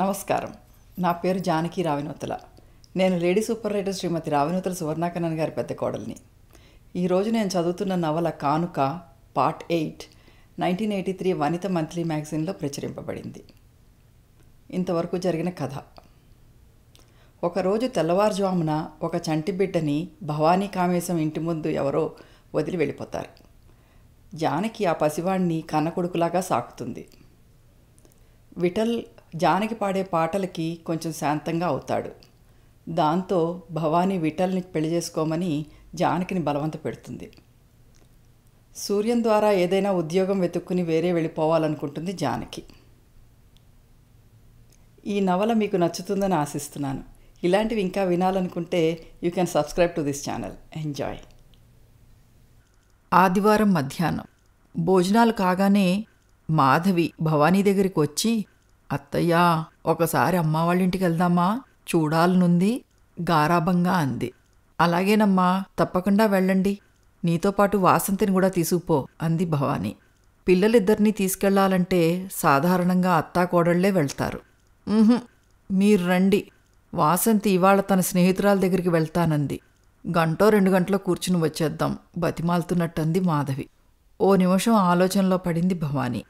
నమస్కారం నా పేరు జానకి రావినూతల నేను lady super writer Srimati Ravinuthala Suvarnakaranan గారి పెద్ద కోడలిని ఈరోజు నేను చదువుతున్న నవల Kanuka part eight nineteen eighty three Vanitha monthly మ్యాగజైన్లో ప్రచురింపబడింది ఇంతవరకు జరిగిన కథ ఒకరోజు తెల్లవారుజామున ఒక చంటి బిడ్డని భవానీ కామేశం ఇంటి ముందు ఎవరో వదిలి వెళ్ళిపోతారు జానకి ఆ పసివాణ్ణి కన్న కొడుకులాగా సాకుతుంది విఠల్ జానకి పాడే పాటలకి కొంచెం శాంతంగా అవుతాడు దాంతో భవానీ విఠల్ని పెళ్లి చేసుకోమని జానకిని బలవంత పెడుతుంది సూర్యం ద్వారా ఏదైనా ఉద్యోగం వెతుక్కుని వేరే వెళ్ళిపోవాలనుకుంటుంది జానకి ఈ నవల మీకు నచ్చుతుందని ఆశిస్తున్నాను ఇలాంటివి ఇంకా వినాలనుకుంటే you can subscribe to this channel enjoy ఆదివారం మధ్యాహ్నం భోజనాలు కాగానే మాధవి భవానీ దగ్గరికి వచ్చి అత్తయ్యా ఒకసారి అమ్మ వాళ్ళ ఇంటికి వెళ్దామా చూడాలనుంది గారాభంగా అంది అలాగేనమ్మా తప్పకుండా వెళ్ళండి నీతో పాటు వాసంతిని కూడా తీసుకుపో అంది భవానీ పిల్లలిద్దరినీ తీసుకెళ్లాలంటే సాధారణంగా అత్తాకోడళ్లే వెళ్తారు మీరు రండి వాసంతి ఇవాళ తన స్నేహితురాల దగ్గరికి వెళ్తానంది గంటో రెండు గంటలో కూర్చుని వచ్చేద్దాం బతిమాలుతున్నట్టంది మాధవి ఓ నిమిషం ఆలోచనలో పడింది భవానీ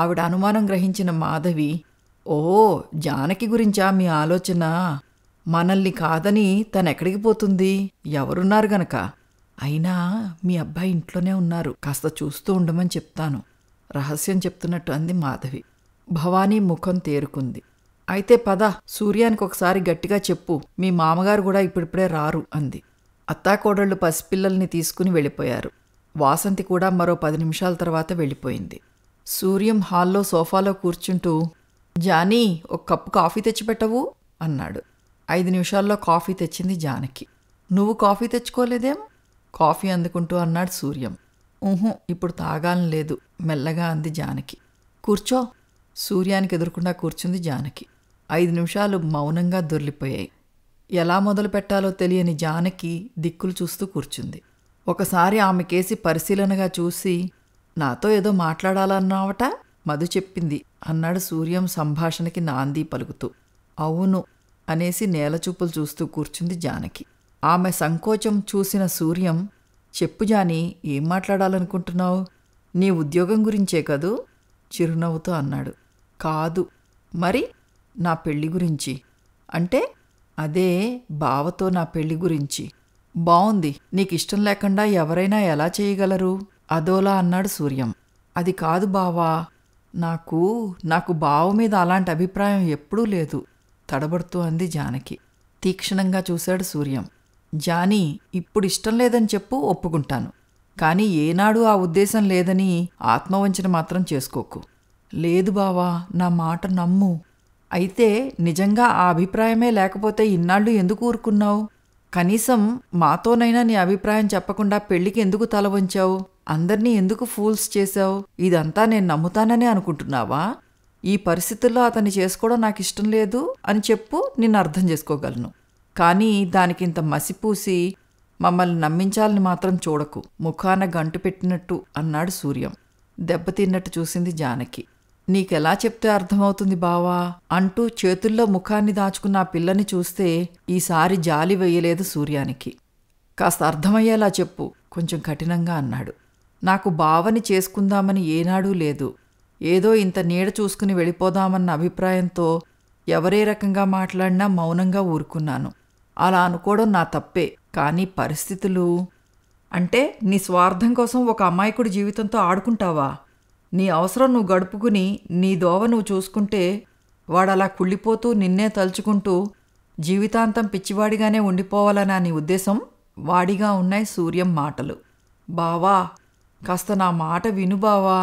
ఆవిడ అనుమానం గ్రహించిన మాధవి ఓ జానకి గురించా మీ ఆలోచన మనల్ని కాదని తనెక్కడికి పోతుంది ఎవరున్నారు గనక అయినా మీ అబ్బాయి ఇంట్లోనే ఉన్నారు కాస్త చూస్తూ ఉండమని చెప్తాను రహస్యం చెప్తున్నట్టు అంది మాధవి భవానీ ముఖం తేరుకుంది అయితే పద సూర్యానికి ఒకసారి గట్టిగా చెప్పు మీ మామగారు కూడా ఇప్పుడిప్పుడే రారు అంది అత్తాకోడళ్ళు పసిపిల్లల్ని తీసుకుని వెళ్ళిపోయారు వాసంతి కూడా మరో పది నిమిషాల తర్వాత వెళ్ళిపోయింది సూర్యం హాల్లో సోఫాలో కూర్చుంటూ జానీ ఒక కప్పు కాఫీ తెచ్చిపెట్టవు అన్నాడు ఐదు నిమిషాల్లో కాఫీ తెచ్చింది జానకి నువ్వు కాఫీ తెచ్చుకోలేదేం కాఫీ అందుకుంటూ అన్నాడు సూర్యం ఊహు ఇప్పుడు తాగాలని లేదు మెల్లగా అంది జానకి కూర్చో సూర్యానికి ఎదురకుండా కూర్చుంది జానకి ఐదు నిమిషాలు మౌనంగా దొర్లిపోయాయి ఎలా మొదలు పెట్టాలో తెలియని జానకి దిక్కులు చూస్తూ కూర్చుంది ఒకసారి ఆమెకేసి పరిశీలనగా చూసి నాతో ఏదో మాట్లాడాలన్నావట మధు చెప్పింది అన్నాడు సూర్యం సంభాషణకి నాంది పలుకుతూ అవును అనేసి నేలచూపులు చూస్తూ కూర్చుంది జానకి ఆమె సంకోచం చూసిన సూర్యం చెప్పు జాని ఏం మాట్లాడాలనుకుంటున్నావు నీ ఉద్యోగం గురించే కదూ చిరునవ్వుతో అన్నాడు కాదు మరి నా పెళ్లి గురించి అంటే అదే బావతో నా పెళ్లి గురించి బావుంది నీకిష్టం లేకుండా ఎవరైనా ఎలా చేయగలరు అదోలా అన్నాడు సూర్యం అది కాదు బావా నాకు నాకు బావు మీద అలాంటి అభిప్రాయం ఎప్పుడూ లేదు తడబడుతూ అంది జానకి తీక్షణంగా చూశాడు సూర్యం జానీ ఇప్పుడు ఇష్టం లేదని చెప్పు ఒప్పుకుంటాను కానీ ఏనాడు ఆ ఉద్దేశం లేదని ఆత్మవంచన మాత్రం చేసుకోకు లేదు బావా నా మాట నమ్ము అయితే నిజంగా ఆ అభిప్రాయమే లేకపోతే ఇన్నాళ్ళు ఎందుకు ఊరుకున్నావు కనీసం మాతోనైనా నీ అభిప్రాయం చెప్పకుండా పెళ్లికి ఎందుకు తల వంచావు అందర్నీ ఎందుకు ఫూల్స్ చేశావు ఇదంతా నేను నమ్ముతానని అనుకుంటున్నావా ఈ పరిస్థితుల్లో అతన్ని చేసుకోవడం నాకు ఇష్టం లేదు అని చెప్పు నిన్ను అర్థం చేసుకోగలను కానీ దానికి ఇంత మసిపూసి మమ్మల్ని నమ్మించాలని మాత్రం చూడకు ముఖాన గంటు పెట్టినట్టు అన్నాడు సూర్యం దెబ్బతిన్నట్టు చూసింది జానకి నీకెలా చెప్తే అర్థమవుతుంది బావా అంటూ చేతుల్లో ముఖాన్ని దాచుకున్న ఆ పిల్లని చూస్తే ఈసారి జాలి వేయలేదు సూర్యానికి కాస్త అర్థమయ్యేలా చెప్పు కొంచెం కఠినంగా అన్నాడు నాకు భావని చేసుకుందామని ఏనాడూ లేదు ఏదో ఇంత నీడ చూసుకుని వెళ్ళిపోదామన్న అభిప్రాయంతో ఎవరే రకంగా మాట్లాడినా మౌనంగా ఊరుకున్నాను అలా అనుకోవడం నా తప్పే కానీ పరిస్థితులు అంటే నీ స్వార్థం కోసం ఒక అమాయకుడి జీవితంతో ఆడుకుంటావా నీ అవసరం నువ్వు గడుపుకుని నీ దోవ నువ్వు చూసుకుంటే వాడలా కుళ్ళిపోతూ నిన్నే తలుచుకుంటూ జీవితాంతం పిచ్చివాడిగానే ఉండిపోవాలనా నీ ఉద్దేశం వాడిగా ఉన్నాయి సూర్యం మాటలు బావా కాస్త నా మాట విను బావా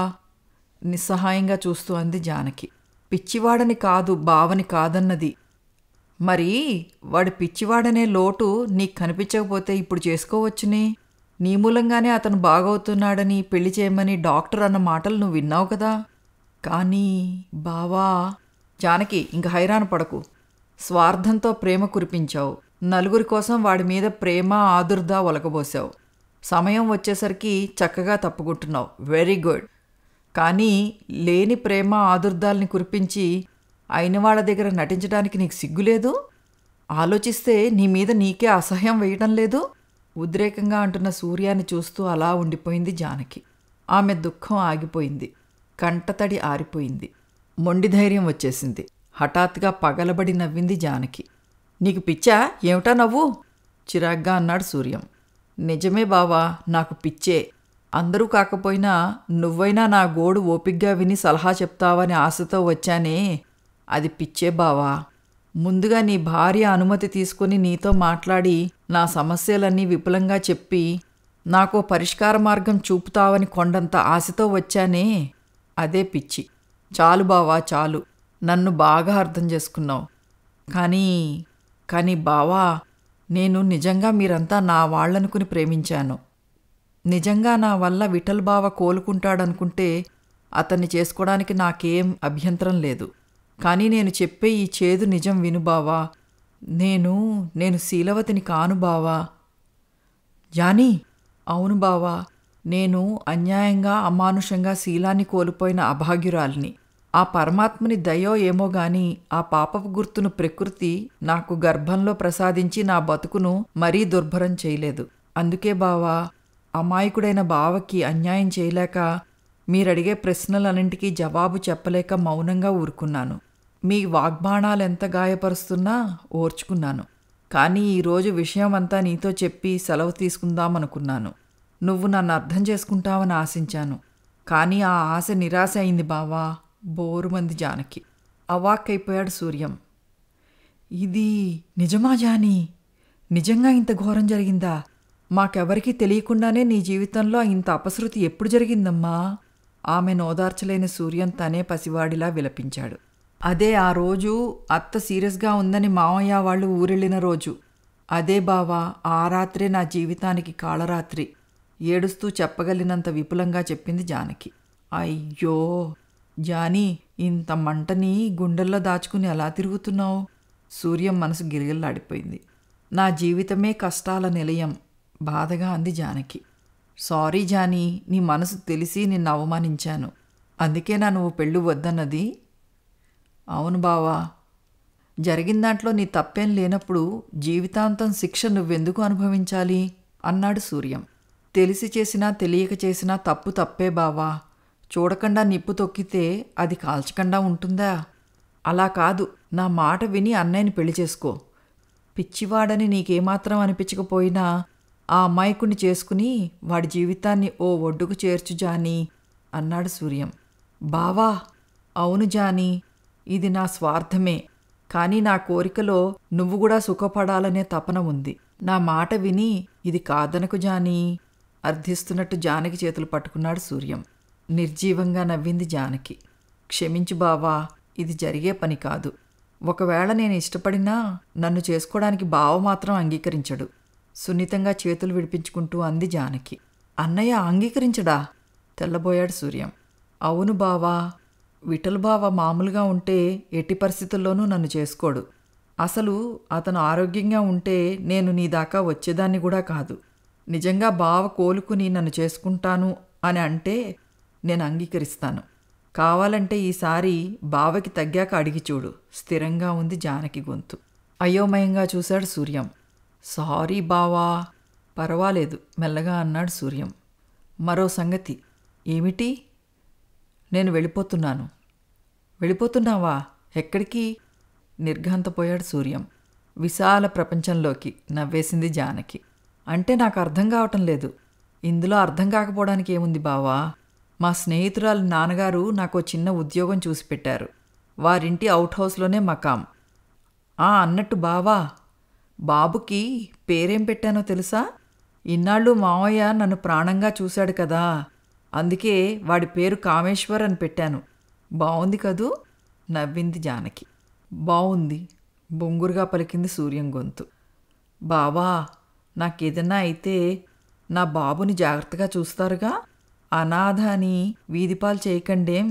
నిస్సహాయంగా చూస్తూ అంది జానకి పిచ్చివాడని కాదు బావని కాదన్నది మరి వాడు పిచ్చివాడనే లోటు నీకు కనిపించకపోతే ఇప్పుడు చేసుకోవచ్చుని నీ మూలంగానే అతను బాగవుతున్నాడని పెళ్లి చేయమని డాక్టర్ అన్న మాటలు నువ్వు విన్నావు కదా కానీ బావా జానకి ఇంక హైరాన్ పడకు స్వార్థంతో ప్రేమ కురిపించావు నలుగురి కోసం వాడి మీద ప్రేమ ఆదుర్దా ఒలకబోసావు సమయం వచ్చేసరికి చక్కగా తప్పుకుంటున్నావు వెరీ గుడ్ కానీ లేని ప్రేమ ఆదుర్దాల్ని కురిపించి అయిన వాళ్ళ దగ్గర నటించడానికి నీకు సిగ్గులేదు ఆలోచిస్తే నీ మీద నీకే అసహ్యం వేయడం లేదు ఉద్రేకంగా అంటున్న సూర్యాన్ని చూస్తూ అలా ఉండిపోయింది జానకి ఆమె దుఃఖం ఆగిపోయింది కంటతడి ఆరిపోయింది మొండి ధైర్యం వచ్చేసింది హఠాత్తుగా పగలబడి నవ్వింది జానకి నీకు పిచ్చా ఏమిటా నవ్వు చిరాగ్గా అన్నాడు సూర్యం నిజమే బావా నాకు పిచ్చే అందరూ కాకపోయినా నువ్వైనా నా గోడు ఓపిగ్గా విని సలహా చెప్తావని ఆశతో వచ్చానే అది పిచ్చే బావా ముందుగా నీ భార్య అనుమతి తీసుకుని నీతో మాట్లాడి నా సమస్యలన్నీ విపులంగా చెప్పి నాకో పరిష్కార మార్గం చూపుతావని కొండంత ఆశతో వచ్చానే అదే పిచ్చి చాలు బావా చాలు నన్ను బాగా అర్థం చేసుకున్నావు కానీ కానీ బావా నేను నిజంగా మీరంతా నా వాళ్ళనుకుని ప్రేమించాను నిజంగా నా వల్ల విఠల్ బావ కోలుకుంటాడనుకుంటే అతన్ని చేసుకోవడానికి నాకేం అభ్యంతరం లేదు కానీ నేను చెప్పే ఈ చేదు నిజం వినుబావా నేను నేను శీలవతిని కాను బావా జానీ అవును బావా నేను అన్యాయంగా అమానుషంగా శీలాన్ని కోల్పోయిన అభాగ్యురాల్ని ఆ పరమాత్మని దయో ఏమో గాని ఆ పాపపు గుర్తును ప్రకృతి నాకు గర్భంలో ప్రసాదించి నా బతుకును మరీ దుర్భరం చేయలేదు అందుకే బావా అమాయకుడైన బావకి అన్యాయం చేయలేక మీరడిగే ప్రశ్నలన్నింటికీ జవాబు చెప్పలేక మౌనంగా ఊరుకున్నాను మీ వాగ్బాణాలెంత ఎంత గాయపరుస్తున్నా ఓర్చుకున్నాను కానీ ఈరోజు విషయం అంతా నీతో చెప్పి సెలవు తీసుకుందామనుకున్నాను నువ్వు నన్ను అర్థం చేసుకుంటావని ఆశించాను కానీ ఆ ఆశ నిరాశ అయింది బావా బోరుమంది జానకి అవాక్కైపోయాడు సూర్యం ఇది నిజమా జాని నిజంగా ఇంత ఘోరం జరిగిందా మాకెవరికీ తెలియకుండానే నీ జీవితంలో ఇంత అపశృతి ఎప్పుడు జరిగిందమ్మా ఆమె నోదార్చలేని సూర్యం తనే పసివాడిలా విలపించాడు అదే ఆ రోజు అత్త సీరియస్గా ఉందని మామయ్య వాళ్ళు ఊరెళ్ళిన రోజు అదే బావా ఆ రాత్రే నా జీవితానికి కాళరాత్రి ఏడుస్తూ చెప్పగలినంత విపులంగా చెప్పింది జానకి అయ్యో జానీ ఇంత మంటని గుండెల్లో దాచుకుని ఎలా తిరుగుతున్నావు సూర్యం మనసు గిరిగిల్లాడిపోయింది నా జీవితమే కష్టాల నిలయం బాధగా అంది జానకి సారీ జానీ నీ మనసు తెలిసి నిన్ను అవమానించాను అందుకే నా నువ్వు పెళ్ళు వద్దన్నది అవును బావా జరిగిన దాంట్లో నీ తప్పేం లేనప్పుడు జీవితాంతం శిక్ష నువ్వెందుకు అనుభవించాలి అన్నాడు సూర్యం తెలిసి చేసినా తెలియక చేసినా తప్పు తప్పే బావా చూడకుండా నిప్పు తొక్కితే అది కాల్చకుండా ఉంటుందా అలా కాదు నా మాట విని అన్నయ్యని పెళ్లి చేసుకో పిచ్చివాడని నీకేమాత్రం అనిపించకపోయినా ఆ అమాయకుణ్ణి చేసుకుని వాడి జీవితాన్ని ఓ ఒడ్డుకు చేర్చు జాని అన్నాడు సూర్యం బావా అవును జాని ఇది నా స్వార్థమే కానీ నా కోరికలో నువ్వు కూడా సుఖపడాలనే తపన ఉంది నా మాట విని ఇది కాదనకు జాని అర్థిస్తున్నట్టు జానకి చేతులు పట్టుకున్నాడు సూర్యం నిర్జీవంగా నవ్వింది జానకి క్షమించు బావా ఇది జరిగే పని కాదు ఒకవేళ నేను ఇష్టపడినా నన్ను చేసుకోవడానికి బావ మాత్రం అంగీకరించడు సున్నితంగా చేతులు విడిపించుకుంటూ అంది జానకి అన్నయ్య అంగీకరించడా తెల్లబోయాడు సూర్యం అవును బావా విఠలు బావ మామూలుగా ఉంటే ఎట్టి పరిస్థితుల్లోనూ నన్ను చేసుకోడు అసలు అతను ఆరోగ్యంగా ఉంటే నేను నీ దాకా వచ్చేదాన్ని కూడా కాదు నిజంగా బావ కోలుకుని నన్ను చేసుకుంటాను అని అంటే నేను అంగీకరిస్తాను కావాలంటే ఈసారి బావకి తగ్గాక అడిగి చూడు స్థిరంగా ఉంది జానకి గొంతు అయోమయంగా చూశాడు సూర్యం సారీ బావా పర్వాలేదు మెల్లగా అన్నాడు సూర్యం మరో సంగతి ఏమిటి నేను వెళ్ళిపోతున్నాను వెళ్ళిపోతున్నావా ఎక్కడికి నిర్ఘాంతపోయాడు సూర్యం విశాల ప్రపంచంలోకి నవ్వేసింది జానకి అంటే నాకు అర్థం కావటం లేదు ఇందులో అర్థం కాకపోవడానికి ఏముంది బావా మా స్నేహితురాలు నాన్నగారు నాకు చిన్న ఉద్యోగం చూసి పెట్టారు వారింటి అవుట్ హౌస్లోనే మకాం ఆ అన్నట్టు బావా బాబుకి పేరేం పెట్టానో తెలుసా ఇన్నాళ్ళు మావయ్య నన్ను ప్రాణంగా చూశాడు కదా అందుకే వాడి పేరు కామేశ్వర్ అని పెట్టాను బావుంది కదూ నవ్వింది జానకి బావుంది బొంగురుగా పలికింది సూర్యం గొంతు బావా నాకేదన్నా అయితే నా బాబుని జాగ్రత్తగా చూస్తారుగా అనాథ అని వీధిపాలు చేయకండేం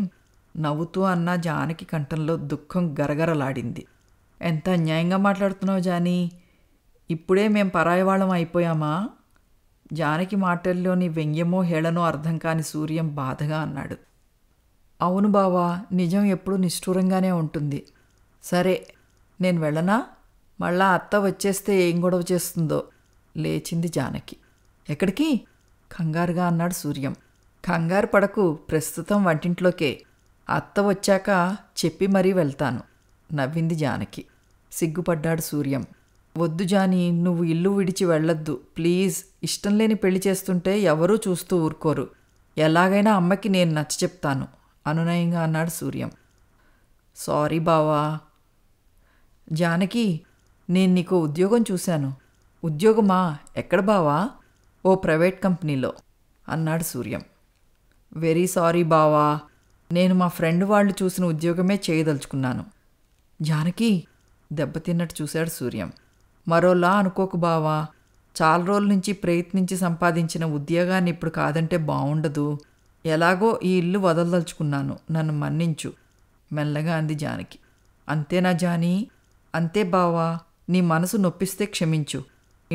నవ్వుతూ అన్న జానకి కంఠంలో దుఃఖం గరగరలాడింది ఎంత అన్యాయంగా మాట్లాడుతున్నావు జాని ఇప్పుడే మేం పరాయవాళం అయిపోయామా జానకి మాటల్లోని వ్యంగ్యమో హేళనో అర్థం కాని సూర్యం బాధగా అన్నాడు అవును బావా నిజం ఎప్పుడూ నిష్ఠూరంగానే ఉంటుంది సరే నేను వెళ్ళనా మళ్ళా అత్త వచ్చేస్తే ఏం గొడవ చేస్తుందో లేచింది జానకి ఎక్కడికి కంగారుగా అన్నాడు సూర్యం కంగారు పడకు ప్రస్తుతం వంటింట్లోకే అత్త వచ్చాక చెప్పి మరీ వెళ్తాను నవ్వింది జానకి సిగ్గుపడ్డాడు సూర్యం వద్దు జాని నువ్వు ఇల్లు విడిచి వెళ్ళొద్దు ప్లీజ్ ఇష్టం లేని పెళ్లి చేస్తుంటే ఎవరూ చూస్తూ ఊరుకోరు ఎలాగైనా అమ్మకి నేను నచ్చ చెప్తాను అనునయంగా అన్నాడు సూర్యం సారీ బావా జానకి నేను నీకు ఉద్యోగం చూశాను ఉద్యోగమా ఎక్కడ బావా ఓ ప్రైవేట్ కంపెనీలో అన్నాడు సూర్యం వెరీ సారీ బావా నేను మా ఫ్రెండ్ వాళ్ళు చూసిన ఉద్యోగమే చేయదలుచుకున్నాను జానకి దెబ్బతిన్నట్టు చూశాడు సూర్యం మరోలా అనుకోకు బావా చాలా రోజుల నుంచి ప్రయత్నించి సంపాదించిన ఉద్యోగాన్ని ఇప్పుడు కాదంటే బాగుండదు ఎలాగో ఈ ఇల్లు వదలదలుచుకున్నాను నన్ను మన్నించు మెల్లగా అంది జానకి అంతేనా జానీ అంతే బావా నీ మనసు నొప్పిస్తే క్షమించు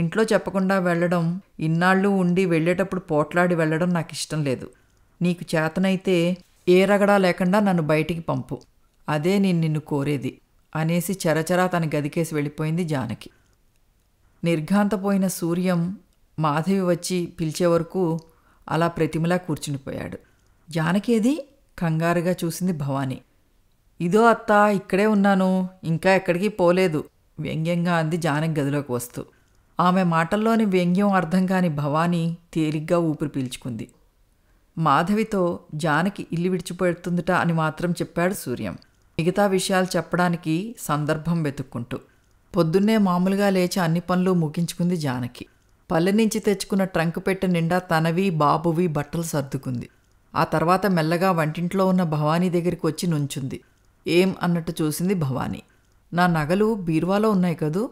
ఇంట్లో చెప్పకుండా వెళ్ళడం ఇన్నాళ్ళు ఉండి వెళ్ళేటప్పుడు పోట్లాడి వెళ్ళడం నాకు ఇష్టం లేదు నీకు చేతనైతే ఏ రగడా లేకుండా నన్ను బయటికి పంపు అదే నేను నిన్ను కోరేది అనేసి చరచరా తన గదికేసి వెళ్ళిపోయింది జానకి నిర్ఘాంతపోయిన సూర్యం మాధవి వచ్చి పిలిచే వరకు అలా ప్రతిమలా కూర్చునిపోయాడు జానకేది కంగారుగా చూసింది భవాని ఇదో అత్త ఇక్కడే ఉన్నాను ఇంకా ఎక్కడికి పోలేదు వ్యంగ్యంగా అంది జానకి గదిలోకి వస్తూ ఆమె మాటల్లోని వ్యంగ్యం అర్థం కాని భవానీ తేలిగ్గా ఊపిరి పీల్చుకుంది మాధవితో జానకి ఇల్లు విడిచిపెడుతుందిట అని మాత్రం చెప్పాడు సూర్యం మిగతా విషయాలు చెప్పడానికి సందర్భం వెతుక్కుంటూ పొద్దున్నే మామూలుగా లేచి అన్ని పనులు ముగించుకుంది జానకి పల్లె నుంచి తెచ్చుకున్న ట్రంక్ పెట్టె నిండా తనవి బాబువి బట్టలు సర్దుకుంది ఆ తర్వాత మెల్లగా వంటింట్లో ఉన్న భవానీ దగ్గరికి వచ్చి నుంచుంది ఏం అన్నట్టు చూసింది భవానీ నా నగలు బీరువాలో ఉన్నాయి కదూ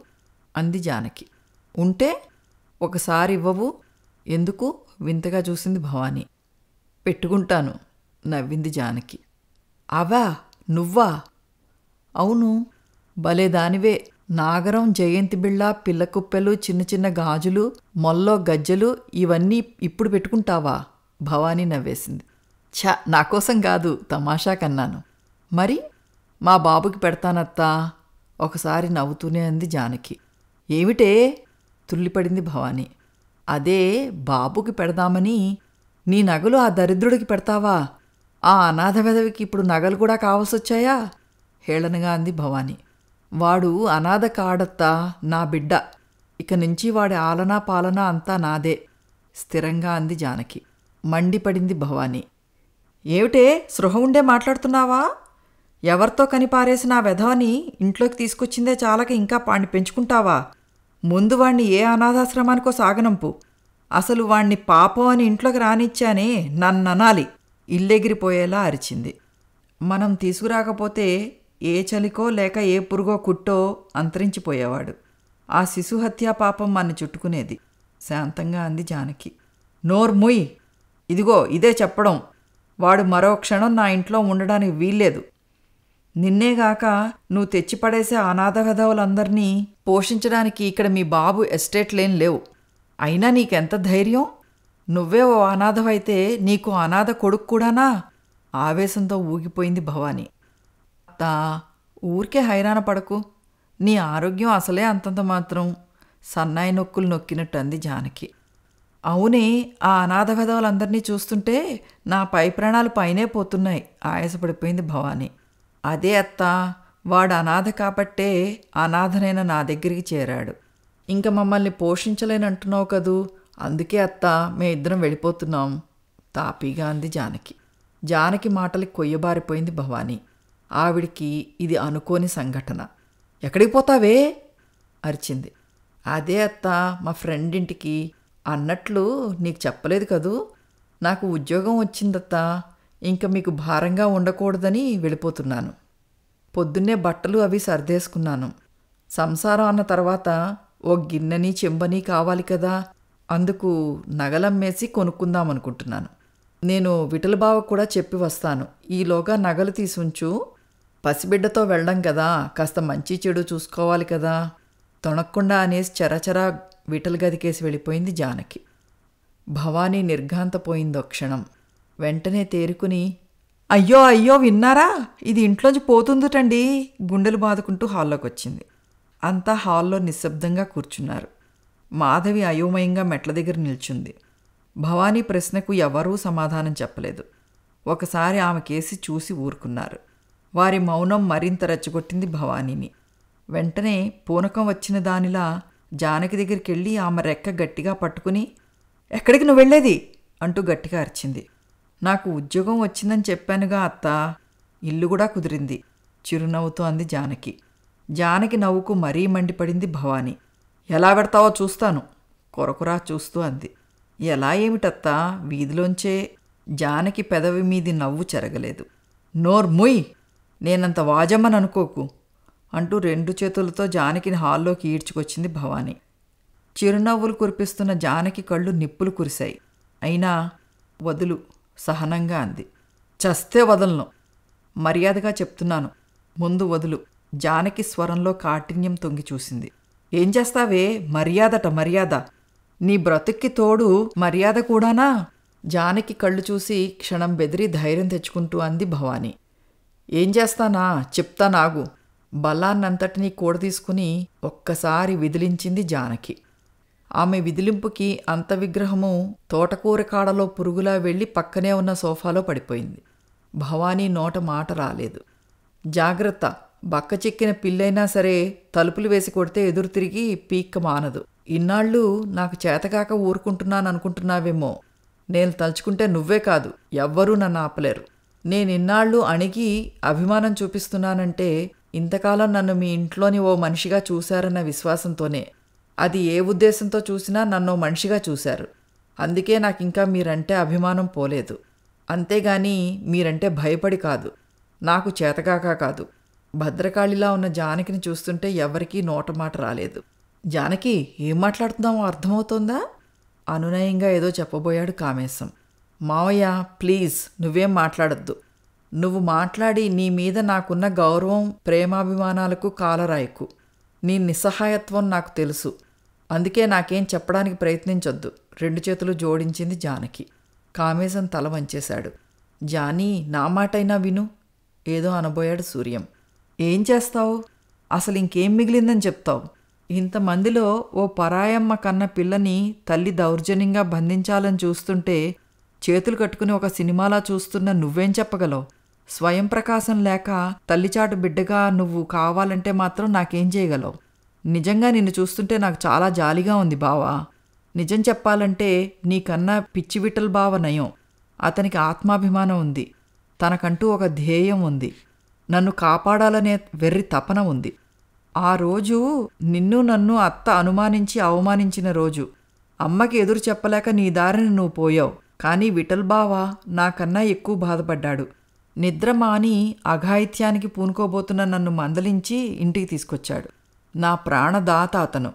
అంది జానకి ఉంటే ఒకసారి ఇవ్వవు ఎందుకు వింతగా చూసింది భవానీ పెట్టుకుంటాను నవ్వింది జానకి అవా నువ్వా అవును భలే దానివే నాగరం జయంతి బిళ్ళ పిల్లకుప్పెలు చిన్న చిన్న గాజులు మొల్లో గజ్జలు ఇవన్నీ ఇప్పుడు పెట్టుకుంటావా భవానీ నవ్వేసింది ఛ నాకోసం కాదు తమాషా కన్నాను మరి మా బాబుకి పెడతానత్తా ఒకసారి నవ్వుతూనే అంది జానకి ఏమిటే తుల్లిపడింది భవానీ అదే బాబుకి పెడదామని నీ నగలు ఆ దరిద్రుడికి పెడతావా ఆ అనాథ వెదవికి ఇప్పుడు నగలు కూడా కావాల్సొచ్చాయా హేళనగా అంది భవాని వాడు అనాథ కాడత్తా నా బిడ్డ ఇక నుంచి వాడి ఆలనా పాలనా అంతా నాదే స్థిరంగా అంది జానకి మండిపడింది భవానీ ఏమిటే సృహ ఉండే మాట్లాడుతున్నావా ఎవరితో కనిపారేసిన నా వెధవని ఇంట్లోకి తీసుకొచ్చిందే చాలక ఇంకా పాణ్ణి పెంచుకుంటావా ముందు వాణ్ణి ఏ అనాథాశ్రమానికో సాగనంపు అసలు వాణ్ణి పాపం అని ఇంట్లోకి రానిచ్చానే నన్ననాలి ఇల్లెగిరిపోయేలా అరిచింది మనం తీసుకురాకపోతే ఏ చలికో లేక ఏ పురుగో కుట్టో అంతరించిపోయేవాడు ఆ శిశుహత్యా పాపం మన చుట్టుకునేది శాంతంగా అంది జానకి నోర్ముయ్ ఇదిగో ఇదే చెప్పడం వాడు మరో క్షణం నా ఇంట్లో ఉండడానికి వీల్లేదు నిన్నేగాక నువ్వు తెచ్చిపడేసే అనాథ పోషించడానికి ఇక్కడ మీ బాబు ఎస్టేట్లేం లేవు అయినా నీకెంత ధైర్యం నువ్వే ఓ అనాథవైతే నీకు అనాథ కొడుకు కూడానా ఆవేశంతో ఊగిపోయింది భవాని తా ఊరికే హైరాణ పడకు నీ ఆరోగ్యం అసలే అంతంత మాత్రం సన్నాయి నొక్కులు నొక్కినట్టు అంది జానకి అవునే ఆ అనాథ విధవులందరినీ చూస్తుంటే నా పై ప్రాణాలు పైనే పోతున్నాయి ఆయాసపడిపోయింది భవాని అదే అత్త వాడు అనాథ కాబట్టే అనాథనైన నా దగ్గరికి చేరాడు ఇంకా మమ్మల్ని పోషించలేనంటున్నావు కదూ అందుకే అత్త మే ఇద్దరం వెళ్ళిపోతున్నాం తాపీగా అంది జానకి జానకి మాటలకి కొయ్యబారిపోయింది భవానీ ఆవిడికి ఇది అనుకోని సంఘటన ఎక్కడికి పోతావే అరిచింది అదే అత్త మా ఫ్రెండ్ ఇంటికి అన్నట్లు నీకు చెప్పలేదు కదూ నాకు ఉద్యోగం వచ్చిందత్త ఇంకా మీకు భారంగా ఉండకూడదని వెళ్ళిపోతున్నాను పొద్దున్నే బట్టలు అవి సర్దేసుకున్నాను సంసారం అన్న తర్వాత ఓ గిన్నెని చెంబని కావాలి కదా అందుకు నగలమ్మేసి కొనుక్కుందామనుకుంటున్నాను నేను విఠలబావ కూడా చెప్పి వస్తాను ఈలోగా నగలు తీసుంచు పసిబిడ్డతో వెళ్ళడం కదా కాస్త మంచి చెడు చూసుకోవాలి కదా తొణక్కుండా అనేసి చరచరా విఠల గదికేసి వెళ్ళిపోయింది జానకి భవానీ నిర్ఘాంతపోయిందో క్షణం వెంటనే తేరుకుని అయ్యో అయ్యో విన్నారా ఇది ఇంట్లోంచి పోతుందిటండి గుండెలు బాదుకుంటూ హాల్లోకి వచ్చింది అంతా హాల్లో నిశ్శబ్దంగా కూర్చున్నారు మాధవి అయోమయంగా మెట్ల దగ్గర నిల్చుంది భవానీ ప్రశ్నకు ఎవరూ సమాధానం చెప్పలేదు ఒకసారి ఆమె కేసి చూసి ఊరుకున్నారు వారి మౌనం మరింత రెచ్చగొట్టింది భవానీని వెంటనే పూనకం వచ్చిన దానిలా జానకి దగ్గరికి వెళ్ళి ఆమె రెక్క గట్టిగా పట్టుకుని ఎక్కడికి నువ్వు వెళ్ళేది అంటూ గట్టిగా అరిచింది నాకు ఉద్యోగం వచ్చిందని చెప్పానుగా అత్త ఇల్లు కూడా కుదిరింది చిరునవ్వుతో అంది జానకి జానకి నవ్వుకు మరీ మండిపడింది భవానీ ఎలా పెడతావో చూస్తాను కొరకురా చూస్తూ అంది ఎలా ఏమిటత్తా వీధిలోంచే జానకి పెదవి మీది నవ్వు చెరగలేదు నోర్ ముయ్ నేనంత వాజమ్మని అనుకోకు అంటూ రెండు చేతులతో జానకిని హాల్లోకి ఈడ్చుకొచ్చింది భవానీ చిరునవ్వులు కురిపిస్తున్న జానకి కళ్ళు నిప్పులు కురిశాయి అయినా వదులు సహనంగా అంది చస్తే వదలను మర్యాదగా చెప్తున్నాను ముందు వదులు జానకి స్వరంలో కాఠిన్యం తొంగి చూసింది ఏం చేస్తావే మర్యాదట మర్యాద నీ బ్రతుక్కి తోడు మర్యాద కూడానా జానకి కళ్ళు చూసి క్షణం బెదిరి ధైర్యం తెచ్చుకుంటూ అంది భవానీ ఏం చేస్తానా చెప్తా నాగు బలాన్నంతటినీ తీసుకుని ఒక్కసారి విదిలించింది జానకి ఆమె విదిలింపుకి అంత విగ్రహము తోటకూర కాడలో పురుగులా వెళ్ళి పక్కనే ఉన్న సోఫాలో పడిపోయింది భవానీ నోట మాట రాలేదు జాగ్రత్త బక్క చెక్కిన పిల్లైనా సరే తలుపులు వేసి కొడితే ఎదురు తిరిగి పీక్క మానదు ఇన్నాళ్ళు నాకు చేతగాక ఊరుకుంటున్నాననుకుంటున్నావేమో నేను తలుచుకుంటే నువ్వే కాదు ఎవ్వరూ నన్ను ఆపలేరు నేనిన్నాళ్ళు అణిగి అభిమానం చూపిస్తున్నానంటే ఇంతకాలం నన్ను మీ ఇంట్లోని ఓ మనిషిగా చూశారన్న విశ్వాసంతోనే అది ఏ ఉద్దేశంతో చూసినా నన్ను మనిషిగా చూశారు అందుకే నాకు ఇంకా మీరంటే అభిమానం పోలేదు అంతేగాని మీరంటే భయపడి కాదు నాకు చేతగాక కాదు భద్రకాళిలా ఉన్న జానకిని చూస్తుంటే ఎవరికీ నోట మాట రాలేదు జానకి ఏం మాట్లాడుతున్నామో అర్థమవుతోందా అనునయంగా ఏదో చెప్పబోయాడు కామేశం మావయ్య ప్లీజ్ నువ్వేం మాట్లాడద్దు నువ్వు మాట్లాడి నీ మీద నాకున్న గౌరవం ప్రేమాభిమానాలకు కాలరాయకు నీ నిస్సహాయత్వం నాకు తెలుసు అందుకే నాకేం చెప్పడానికి ప్రయత్నించొద్దు రెండు చేతులు జోడించింది జానకి కామేశం తల వంచేశాడు జానీ నా మాటైనా విను ఏదో అనబోయాడు సూర్యం ఏం చేస్తావు అసలు ఇంకేం మిగిలిందని చెప్తావు ఇంతమందిలో ఓ పరాయమ్మ కన్న పిల్లని తల్లి దౌర్జన్యంగా బంధించాలని చూస్తుంటే చేతులు కట్టుకుని ఒక సినిమాలా చూస్తున్న నువ్వేం చెప్పగలవు స్వయం ప్రకాశం లేక తల్లిచాటు బిడ్డగా నువ్వు కావాలంటే మాత్రం నాకేం చేయగలవు నిజంగా నిన్ను చూస్తుంటే నాకు చాలా జాలిగా ఉంది బావా నిజం చెప్పాలంటే నీకన్నా పిచ్చివిటల్ బావ నయం అతనికి ఆత్మాభిమానం ఉంది తనకంటూ ఒక ధ్యేయం ఉంది నన్ను కాపాడాలనే వెర్రి తపన ఉంది ఆ రోజు నిన్ను నన్ను అత్త అనుమానించి అవమానించిన రోజు అమ్మకి ఎదురు చెప్పలేక నీ దారిని నువ్వు పోయావు కానీ విఠల్ బావా నాకన్నా ఎక్కువ బాధపడ్డాడు నిద్ర మాని అఘాయిత్యానికి పూనుకోబోతున్న నన్ను మందలించి ఇంటికి తీసుకొచ్చాడు నా ప్రాణదాత అతను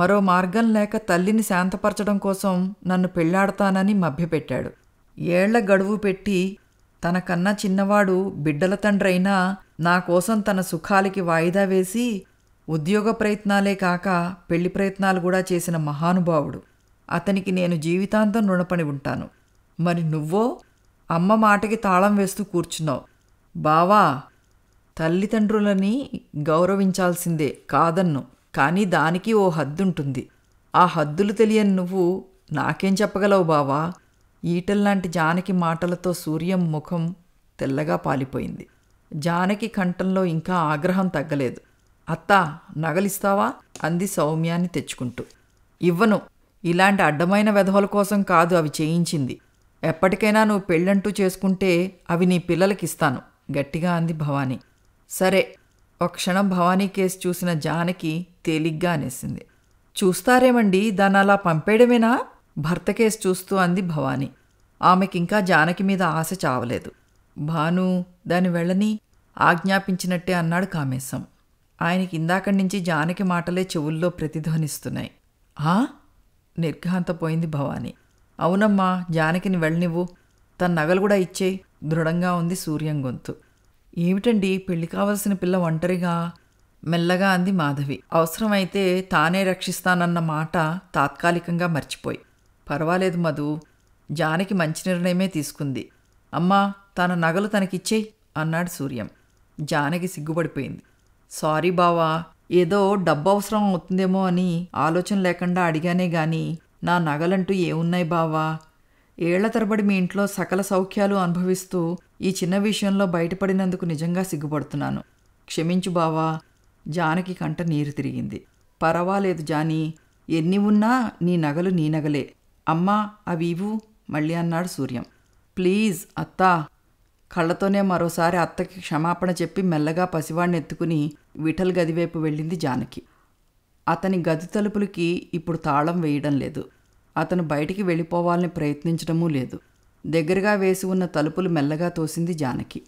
మరో మార్గం లేక తల్లిని శాంతపరచడం కోసం నన్ను పెళ్లాడతానని మభ్యపెట్టాడు ఏళ్ల గడువు పెట్టి తనకన్నా చిన్నవాడు బిడ్డల తండ్రైనా నా కోసం తన సుఖాలకి వాయిదా వేసి ఉద్యోగ ప్రయత్నాలే కాక పెళ్లి ప్రయత్నాలు కూడా చేసిన మహానుభావుడు అతనికి నేను జీవితాంతం రుణపడి ఉంటాను మరి నువ్వో అమ్మ మాటకి తాళం వేస్తూ కూర్చున్నావు బావా తల్లిదండ్రులని గౌరవించాల్సిందే కాదన్ను కానీ దానికి ఓ హద్దుంటుంది ఆ హద్దులు తెలియని నువ్వు నాకేం చెప్పగలవు బావా ఈటల్లాంటి జానకి మాటలతో సూర్యం ముఖం తెల్లగా పాలిపోయింది జానకి కంఠంలో ఇంకా ఆగ్రహం తగ్గలేదు అత్తా నగలిస్తావా అంది సౌమ్యాన్ని తెచ్చుకుంటూ ఇవ్వను ఇలాంటి అడ్డమైన వెధవల కోసం కాదు అవి చేయించింది ఎప్పటికైనా నువ్వు పెళ్ళంటూ చేసుకుంటే అవి నీ పిల్లలకిస్తాను గట్టిగా అంది భవానీ సరే ఒక క్షణం భవానీ కేసు చూసిన జానకి తేలిగ్గా అనేసింది చూస్తారేమండి దాన్ని అలా పంపేయడమేనా భర్త కేసు చూస్తూ అంది భవానీ ఆమెకింకా జానకి మీద ఆశ చావలేదు భాను దాని వెళ్ళని ఆజ్ఞాపించినట్టే అన్నాడు కామేశం ఆయనకి ఇందాకటి నుంచి జానకి మాటలే చెవుల్లో ప్రతిధ్వనిస్తున్నాయి ఆ నిర్ఘాంతపోయింది భవానీ అవునమ్మా జానకిని వెళ్ళనివ్వు తన నగలు కూడా ఇచ్చేయి దృఢంగా ఉంది సూర్యం గొంతు ఏమిటండి పెళ్లి కావలసిన పిల్ల ఒంటరిగా మెల్లగా అంది మాధవి అవసరమైతే తానే రక్షిస్తానన్న మాట తాత్కాలికంగా మర్చిపోయి పర్వాలేదు మధు జానకి మంచి నిర్ణయమే తీసుకుంది అమ్మా తన నగలు తనకిచ్చేయి అన్నాడు సూర్యం జానకి సిగ్గుపడిపోయింది సారీ బావా ఏదో డబ్బు అవసరం అవుతుందేమో అని ఆలోచన లేకుండా అడిగానే గాని నా నగలంటూ ఏమున్నాయి బావా ఏళ్ల తరబడి మీ ఇంట్లో సకల సౌఖ్యాలు అనుభవిస్తూ ఈ చిన్న విషయంలో బయటపడినందుకు నిజంగా సిగ్గుపడుతున్నాను క్షమించు బావా జానకి కంట నీరు తిరిగింది పర్వాలేదు జానీ ఎన్ని ఉన్నా నీ నగలు నీ నగలే అమ్మా అవి ఇవ్వు మళ్ళీ అన్నాడు సూర్యం ప్లీజ్ అత్తా కళ్ళతోనే మరోసారి అత్తకి క్షమాపణ చెప్పి మెల్లగా పసివాడిని ఎత్తుకుని విఠల్ గదివైపు వెళ్ళింది జానకి అతని గది తలుపులకి ఇప్పుడు తాళం వేయడం లేదు అతను బయటికి వెళ్ళిపోవాలని ప్రయత్నించడమూ లేదు దగ్గరగా వేసి ఉన్న తలుపులు మెల్లగా తోసింది జానకి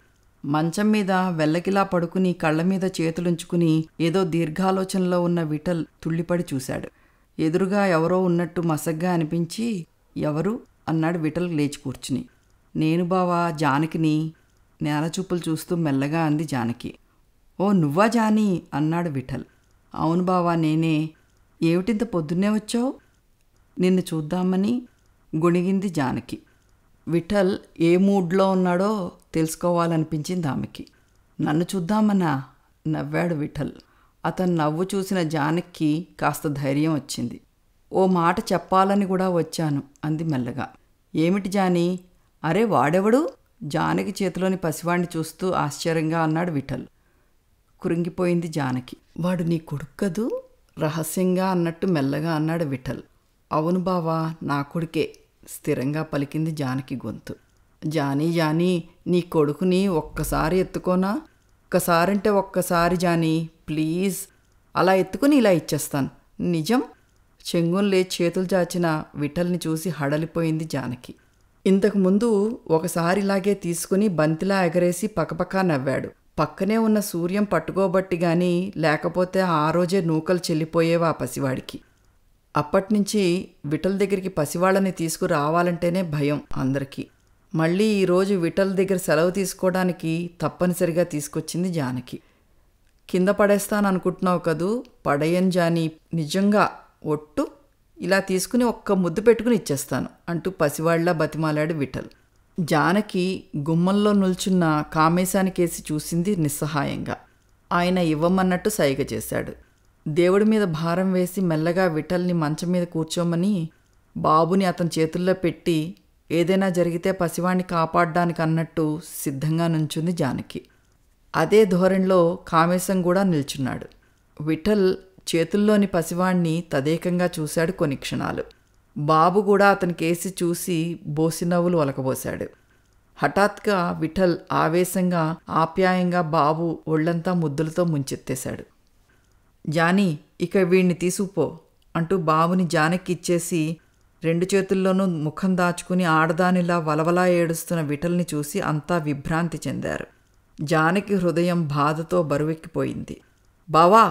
మంచం మీద వెల్లకిలా పడుకుని కళ్ళ మీద చేతులుంచుకుని ఏదో దీర్ఘాలోచనలో ఉన్న విఠల్ తుళ్ళిపడి చూశాడు ఎదురుగా ఎవరో ఉన్నట్టు మసగ్గా అనిపించి ఎవరు అన్నాడు విటల్ లేచి కూర్చుని నేను బావా జానకిని నేల చూపులు చూస్తూ మెల్లగా అంది జానకి ఓ నువ్వా జాని అన్నాడు విఠల్ అవును బావా నేనే ఏమిటింత పొద్దున్నే వచ్చావు నిన్ను చూద్దామని గొణిగింది జానకి విఠల్ ఏ మూడ్లో ఉన్నాడో తెలుసుకోవాలనిపించింది ఆమెకి నన్ను చూద్దామన్నా నవ్వాడు విఠల్ అతను నవ్వు చూసిన జానక్కి కాస్త ధైర్యం వచ్చింది ఓ మాట చెప్పాలని కూడా వచ్చాను అంది మెల్లగా ఏమిటి జాని అరే వాడెవడు జానకి చేతిలోని పసివాణ్ణి చూస్తూ ఆశ్చర్యంగా అన్నాడు విఠల్ కురింగిపోయింది జానకి వాడు నీ కొడుక్కదు రహస్యంగా అన్నట్టు మెల్లగా అన్నాడు విఠల్ అవును బావా నా కొడుకే స్థిరంగా పలికింది జానకి గొంతు జానీ జానీ నీ కొడుకుని ఒక్కసారి ఎత్తుకోనా ఒక్కసారంటే ఒక్కసారి జానీ ప్లీజ్ అలా ఎత్తుకుని ఇలా ఇచ్చేస్తాను నిజం చెంగున్లే చేతులు చాచిన విఠల్ని చూసి హడలిపోయింది జానకి ఇంతకుముందు ఒకసారి ఇలాగే తీసుకుని బంతిలా ఎగరేసి పక్కపక్కా నవ్వాడు పక్కనే ఉన్న సూర్యం పట్టుకోబట్టి గాని లేకపోతే ఆ రోజే నూకలు చెల్లిపోయేవా పసివాడికి అప్పటినుంచి విఠల్ దగ్గరికి పసివాళ్ళని తీసుకురావాలంటేనే భయం అందరికీ మళ్ళీ ఈరోజు విఠల్ దగ్గర సెలవు తీసుకోవడానికి తప్పనిసరిగా తీసుకొచ్చింది జానకి కింద పడేస్తాను అనుకుంటున్నావు కదూ పడేయను జాని నిజంగా ఒట్టు ఇలా తీసుకుని ఒక్క ముద్దు పెట్టుకుని ఇచ్చేస్తాను అంటూ పసివాళ్లా బతిమాలాడు విఠల్ జానకి గుమ్మంలో నిల్చున్న కామేశానికేసి చూసింది నిస్సహాయంగా ఆయన ఇవ్వమన్నట్టు సైగ చేశాడు దేవుడి మీద భారం వేసి మెల్లగా విఠల్ని మంచం మీద కూర్చోమని బాబుని అతని చేతుల్లో పెట్టి ఏదైనా జరిగితే పసివాణ్ణి కాపాడడానికి అన్నట్టు సిద్ధంగా నుంచుంది జానకి అదే ధోరణిలో కామేశం కూడా నిల్చున్నాడు విఠల్ చేతుల్లోని పసివాణ్ణి తదేకంగా చూశాడు కొన్ని క్షణాలు బాబు కూడా అతని కేసి చూసి బోసినవ్వులు ఒలకబోశాడు హఠాత్గా విఠల్ ఆవేశంగా ఆప్యాయంగా బాబు ఒళ్ళంతా ముద్దులతో ముంచెత్తేశాడు జానీ ఇక వీణ్ణి తీసుకుపో అంటూ బాబుని జానకి ఇచ్చేసి రెండు చేతుల్లోనూ ముఖం దాచుకుని ఆడదానిలా వలవలా ఏడుస్తున్న విఠల్ని చూసి అంతా విభ్రాంతి చెందారు జానకి హృదయం బాధతో బరువెక్కిపోయింది బావా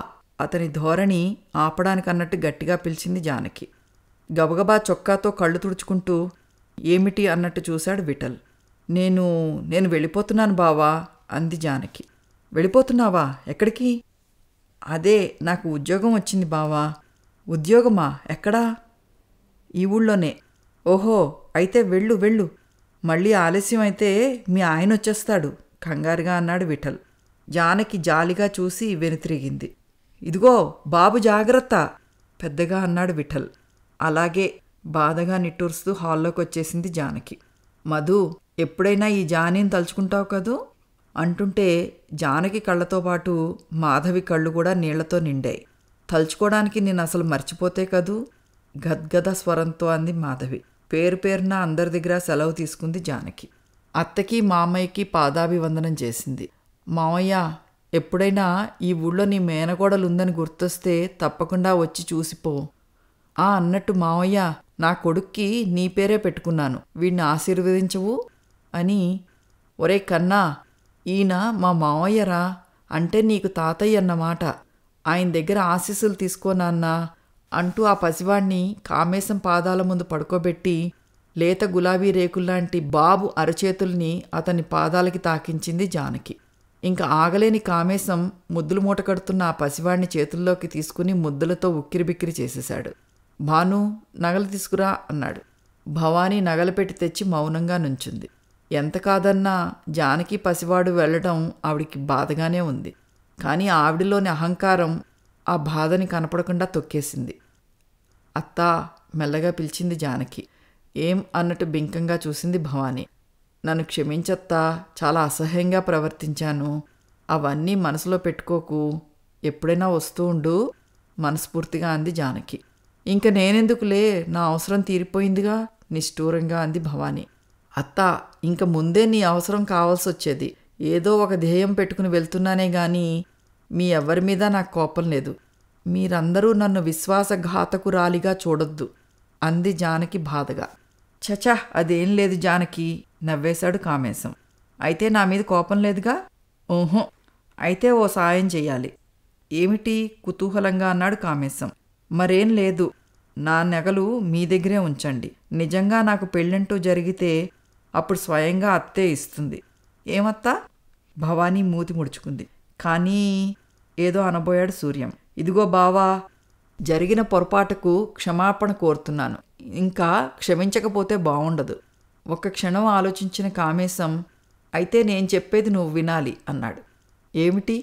అతని ధోరణి ఆపడానికన్నట్టు గట్టిగా పిలిచింది జానకి గబగబా చొక్కాతో కళ్ళు తుడుచుకుంటూ ఏమిటి అన్నట్టు చూశాడు విఠల్ నేను నేను వెళ్ళిపోతున్నాను బావా అంది జానకి వెళ్ళిపోతున్నావా ఎక్కడికి అదే నాకు ఉద్యోగం వచ్చింది బావా ఉద్యోగమా ఎక్కడా ఈ ఊళ్ళోనే ఓహో అయితే వెళ్ళు వెళ్ళు మళ్ళీ ఆలస్యం అయితే మీ ఆయన వచ్చేస్తాడు కంగారుగా అన్నాడు విఠల్ జానకి జాలిగా చూసి వెనుతిరిగింది ఇదిగో బాబు జాగ్రత్త పెద్దగా అన్నాడు విఠల్ అలాగే బాధగా నిట్టూరుస్తూ హాల్లోకి వచ్చేసింది జానకి మధు ఎప్పుడైనా ఈ జానీని తలుచుకుంటావు కదూ అంటుంటే జానకి కళ్ళతో పాటు మాధవి కళ్ళు కూడా నీళ్లతో నిండాయి తలుచుకోవడానికి నేను అసలు మర్చిపోతే కదూ గద్గద స్వరంతో అంది మాధవి పేరు పేరున అందరి దగ్గర సెలవు తీసుకుంది జానకి అత్తకి మామయ్యకి పాదాభివందనం చేసింది మామయ్య ఎప్పుడైనా ఈ ఊళ్ళో నీ మేనకోడలు ఉందని గుర్తొస్తే తప్పకుండా వచ్చి చూసిపో ఆ అన్నట్టు మామయ్య నా కొడుక్కి నీ పేరే పెట్టుకున్నాను వీడిని ఆశీర్వదించవు అని ఒరే కన్నా ఈయన మా మామయ్యరా అంటే నీకు తాతయ్య అన్నమాట ఆయన దగ్గర ఆశీస్సులు తీసుకోనాన్నా అంటూ ఆ పసివాణ్ణి కామేశం పాదాల ముందు పడుకోబెట్టి లేత గులాబీ రేకుల్లాంటి బాబు అరచేతుల్ని అతని పాదాలకి తాకించింది జానకి ఇంకా ఆగలేని కామేశం ముద్దులు మూట కడుతున్న ఆ పసివాడిని చేతుల్లోకి తీసుకుని ముద్దులతో ఉక్కిరిబిక్కిరి చేసేశాడు భాను నగలు తీసుకురా అన్నాడు భవానీ నగలు పెట్టి తెచ్చి మౌనంగా నుంచుంది ఎంత కాదన్నా జానకి పసివాడు వెళ్లడం ఆవిడికి బాధగానే ఉంది కానీ ఆవిడలోని అహంకారం ఆ బాధని కనపడకుండా తొక్కేసింది అత్తా మెల్లగా పిలిచింది జానకి ఏం అన్నట్టు బింకంగా చూసింది భవానీ నన్ను క్షమించత్తా చాలా అసహ్యంగా ప్రవర్తించాను అవన్నీ మనసులో పెట్టుకోకు ఎప్పుడైనా వస్తూ ఉండు మనస్ఫూర్తిగా అంది జానకి ఇంక నేనెందుకులే నా అవసరం తీరిపోయిందిగా నిష్ఠూరంగా అంది భవానీ అత్త ఇంక ముందే నీ అవసరం కావాల్సి వచ్చేది ఏదో ఒక ధ్యేయం పెట్టుకుని వెళ్తున్నానే కానీ మీ ఎవరి మీద నాకు కోపం లేదు మీరందరూ నన్ను విశ్వాసఘాతకురాలిగా చూడొద్దు అంది జానకి బాధగా చచా అదేం లేదు జానకి నవ్వేశాడు కామేశం అయితే నా మీద కోపం లేదుగా ఓహో అయితే ఓ సాయం చెయ్యాలి ఏమిటి కుతూహలంగా అన్నాడు కామేశం మరేం లేదు నా నెగలు మీ దగ్గరే ఉంచండి నిజంగా నాకు పెళ్ళంటూ జరిగితే అప్పుడు స్వయంగా అత్తే ఇస్తుంది ఏమత్తా భవానీ మూతి ముడుచుకుంది కానీ ఏదో అనబోయాడు సూర్యం ఇదిగో బావా జరిగిన పొరపాటుకు క్షమాపణ కోరుతున్నాను ఇంకా క్షమించకపోతే బాగుండదు ఒక్క క్షణం ఆలోచించిన కామేశం అయితే నేను చెప్పేది నువ్వు వినాలి అన్నాడు ఏమిటి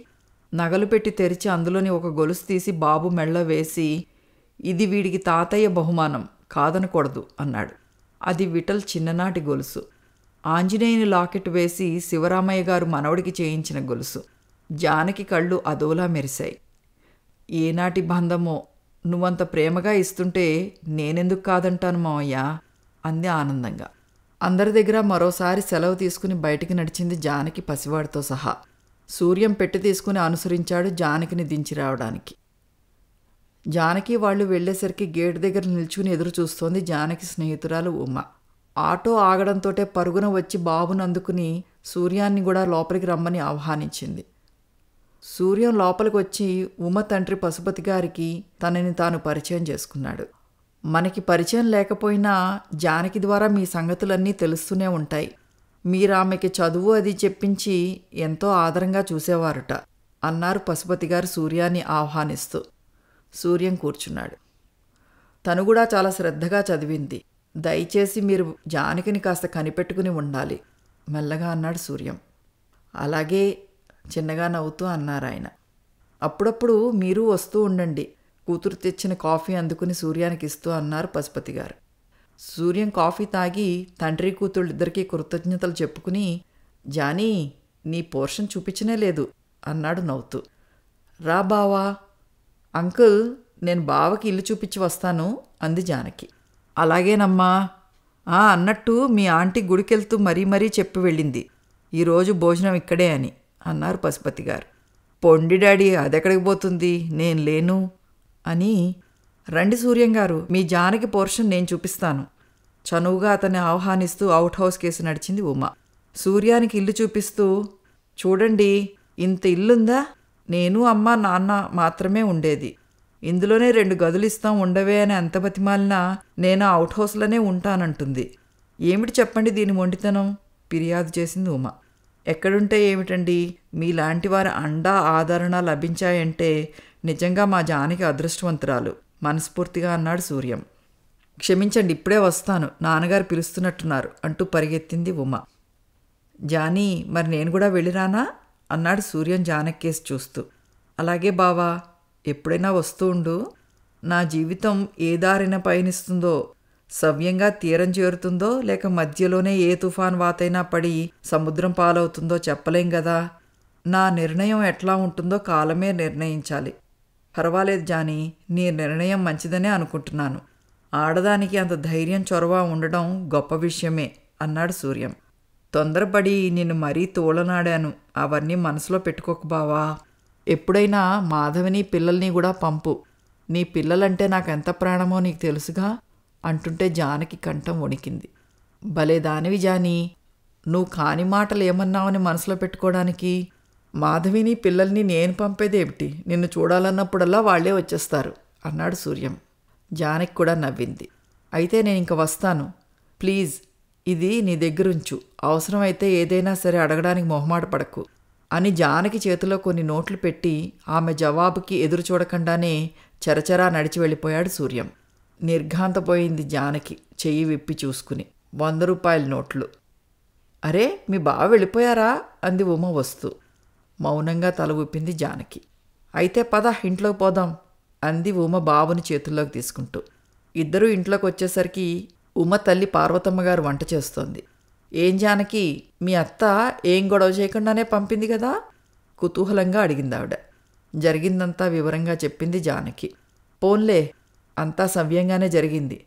నగలు పెట్టి తెరిచి అందులోని ఒక గొలుసు తీసి బాబు మెళ్ళ వేసి ఇది వీడికి తాతయ్య బహుమానం కాదనకూడదు అన్నాడు అది విటల్ చిన్ననాటి గొలుసు ఆంజనేయుని లాకెట్ వేసి శివరామయ్య గారు మనవడికి చేయించిన గొలుసు జానకి కళ్ళు అదోలా మెరిశాయి ఏనాటి బంధమో నువ్వంత ప్రేమగా ఇస్తుంటే నేనెందుకు కాదంటాను మావయ్య అంది ఆనందంగా అందరి దగ్గర మరోసారి సెలవు తీసుకుని బయటికి నడిచింది జానకి పసివాడితో సహా సూర్యం పెట్టి తీసుకుని అనుసరించాడు జానకిని దించి రావడానికి జానకి వాళ్ళు వెళ్ళేసరికి గేట్ దగ్గర నిల్చుకుని ఎదురు చూస్తోంది జానకి స్నేహితురాలు ఉమ్మ ఆటో ఆగడంతోటే పరుగున వచ్చి బాబును అందుకుని సూర్యాన్ని కూడా లోపలికి రమ్మని ఆహ్వానించింది సూర్యం లోపలికి వచ్చి ఉమ తండ్రి పశుపతి గారికి తనని తాను పరిచయం చేసుకున్నాడు మనకి పరిచయం లేకపోయినా జానకి ద్వారా మీ సంగతులన్నీ తెలుస్తూనే ఉంటాయి మీరు ఆమెకి చదువు అది చెప్పించి ఎంతో ఆదరంగా చూసేవారుట అన్నారు పశుపతి గారు సూర్యాన్ని ఆహ్వానిస్తూ సూర్యం కూర్చున్నాడు తను కూడా చాలా శ్రద్ధగా చదివింది దయచేసి మీరు జానకిని కాస్త కనిపెట్టుకుని ఉండాలి మెల్లగా అన్నాడు సూర్యం అలాగే చిన్నగా నవ్వుతూ అన్నారాయన అప్పుడప్పుడు మీరు వస్తూ ఉండండి కూతురు తెచ్చిన కాఫీ అందుకుని సూర్యానికి ఇస్తూ అన్నారు పశుపతి గారు సూర్యం కాఫీ తాగి తండ్రి కూతుళ్ళిద్దరికీ కృతజ్ఞతలు చెప్పుకుని జానీ నీ పోర్షన్ చూపించనే లేదు అన్నాడు నవ్వుతూ రా బావా అంకుల్ నేను బావకి ఇల్లు చూపించి వస్తాను అంది జానకి అలాగేనమ్మా అన్నట్టు మీ ఆంటీ గుడికెళ్తూ మరీ మరీ చెప్పి వెళ్ళింది ఈరోజు భోజనం ఇక్కడే అని అన్నారు పశుపతి గారు పొండి డాడీ అదెక్కడికి పోతుంది నేను లేను అని రండి సూర్యం గారు మీ జానకి పోర్షన్ నేను చూపిస్తాను చనువుగా అతన్ని ఆహ్వానిస్తూ అవుట్ హౌస్ కేసు నడిచింది ఉమా సూర్యానికి ఇల్లు చూపిస్తూ చూడండి ఇంత ఇల్లుందా నేను అమ్మ నాన్న మాత్రమే ఉండేది ఇందులోనే రెండు గదులు ఇస్తాం ఉండవే అని అంత బతిమాలినా నేను అవుట్ హౌస్లోనే ఉంటానంటుంది ఏమిటి చెప్పండి దీని మొండితనం ఫిర్యాదు చేసింది ఉమా ఎక్కడుంటే ఏమిటండి మీలాంటి వారి అండా ఆదరణ లభించాయంటే నిజంగా మా జానికి అదృష్టవంతురాలు మనస్ఫూర్తిగా అన్నాడు సూర్యం క్షమించండి ఇప్పుడే వస్తాను నాన్నగారు పిలుస్తున్నట్టున్నారు అంటూ పరిగెత్తింది ఉమ జానీ మరి నేను కూడా వెళ్ళిరానా అన్నాడు సూర్యం జానక్కేసి చూస్తూ అలాగే బావా ఎప్పుడైనా వస్తూ ఉండు నా జీవితం ఏ దారిన పయనిస్తుందో సవ్యంగా తీరం చేరుతుందో లేక మధ్యలోనే ఏ తుఫాన్ వాతైనా పడి సముద్రం పాలవుతుందో చెప్పలేం కదా నా నిర్ణయం ఎట్లా ఉంటుందో కాలమే నిర్ణయించాలి పర్వాలేదు జాని నీ నిర్ణయం మంచిదనే అనుకుంటున్నాను ఆడదానికి అంత ధైర్యం చొరవ ఉండడం గొప్ప విషయమే అన్నాడు సూర్యం తొందరపడి నిన్ను మరీ తోళనాడాను అవన్నీ మనసులో పెట్టుకోక బావా ఎప్పుడైనా మాధవిని పిల్లల్ని కూడా పంపు నీ పిల్లలంటే నాకెంత ప్రాణమో నీకు తెలుసుగా అంటుంటే జానకి కంఠం వణికింది భలే దానివి జాని నువ్వు కాని మాటలు ఏమన్నావని మనసులో పెట్టుకోవడానికి మాధవిని పిల్లల్ని నేను పంపేదేమిటి నిన్ను చూడాలన్నప్పుడల్లా వాళ్లే వచ్చేస్తారు అన్నాడు సూర్యం జానకి కూడా నవ్వింది అయితే నేను ఇంక వస్తాను ప్లీజ్ ఇది నీ దగ్గరుంచు అవసరమైతే ఏదైనా సరే అడగడానికి మొహమాట పడకు అని జానకి చేతిలో కొన్ని నోట్లు పెట్టి ఆమె జవాబుకి ఎదురు చూడకుండానే చరచరా నడిచి వెళ్ళిపోయాడు సూర్యం నిర్ఘాంతపోయింది జానకి చెయ్యి విప్పి చూసుకుని వంద రూపాయల నోట్లు అరే మీ బావ వెళ్ళిపోయారా అంది ఉమ వస్తూ మౌనంగా తల ఊపింది జానకి అయితే పద ఇంట్లోకి పోదాం అంది ఉమ బాబుని చేతుల్లోకి తీసుకుంటూ ఇద్దరూ ఇంట్లోకి వచ్చేసరికి ఉమ తల్లి పార్వతమ్మ గారు వంట చేస్తోంది ఏం జానకి మీ అత్త ఏం గొడవ చేయకుండానే పంపింది కదా కుతూహలంగా అడిగింది ఆవిడ జరిగిందంతా వివరంగా చెప్పింది జానకి పోన్లే అంతా సవ్యంగానే జరిగింది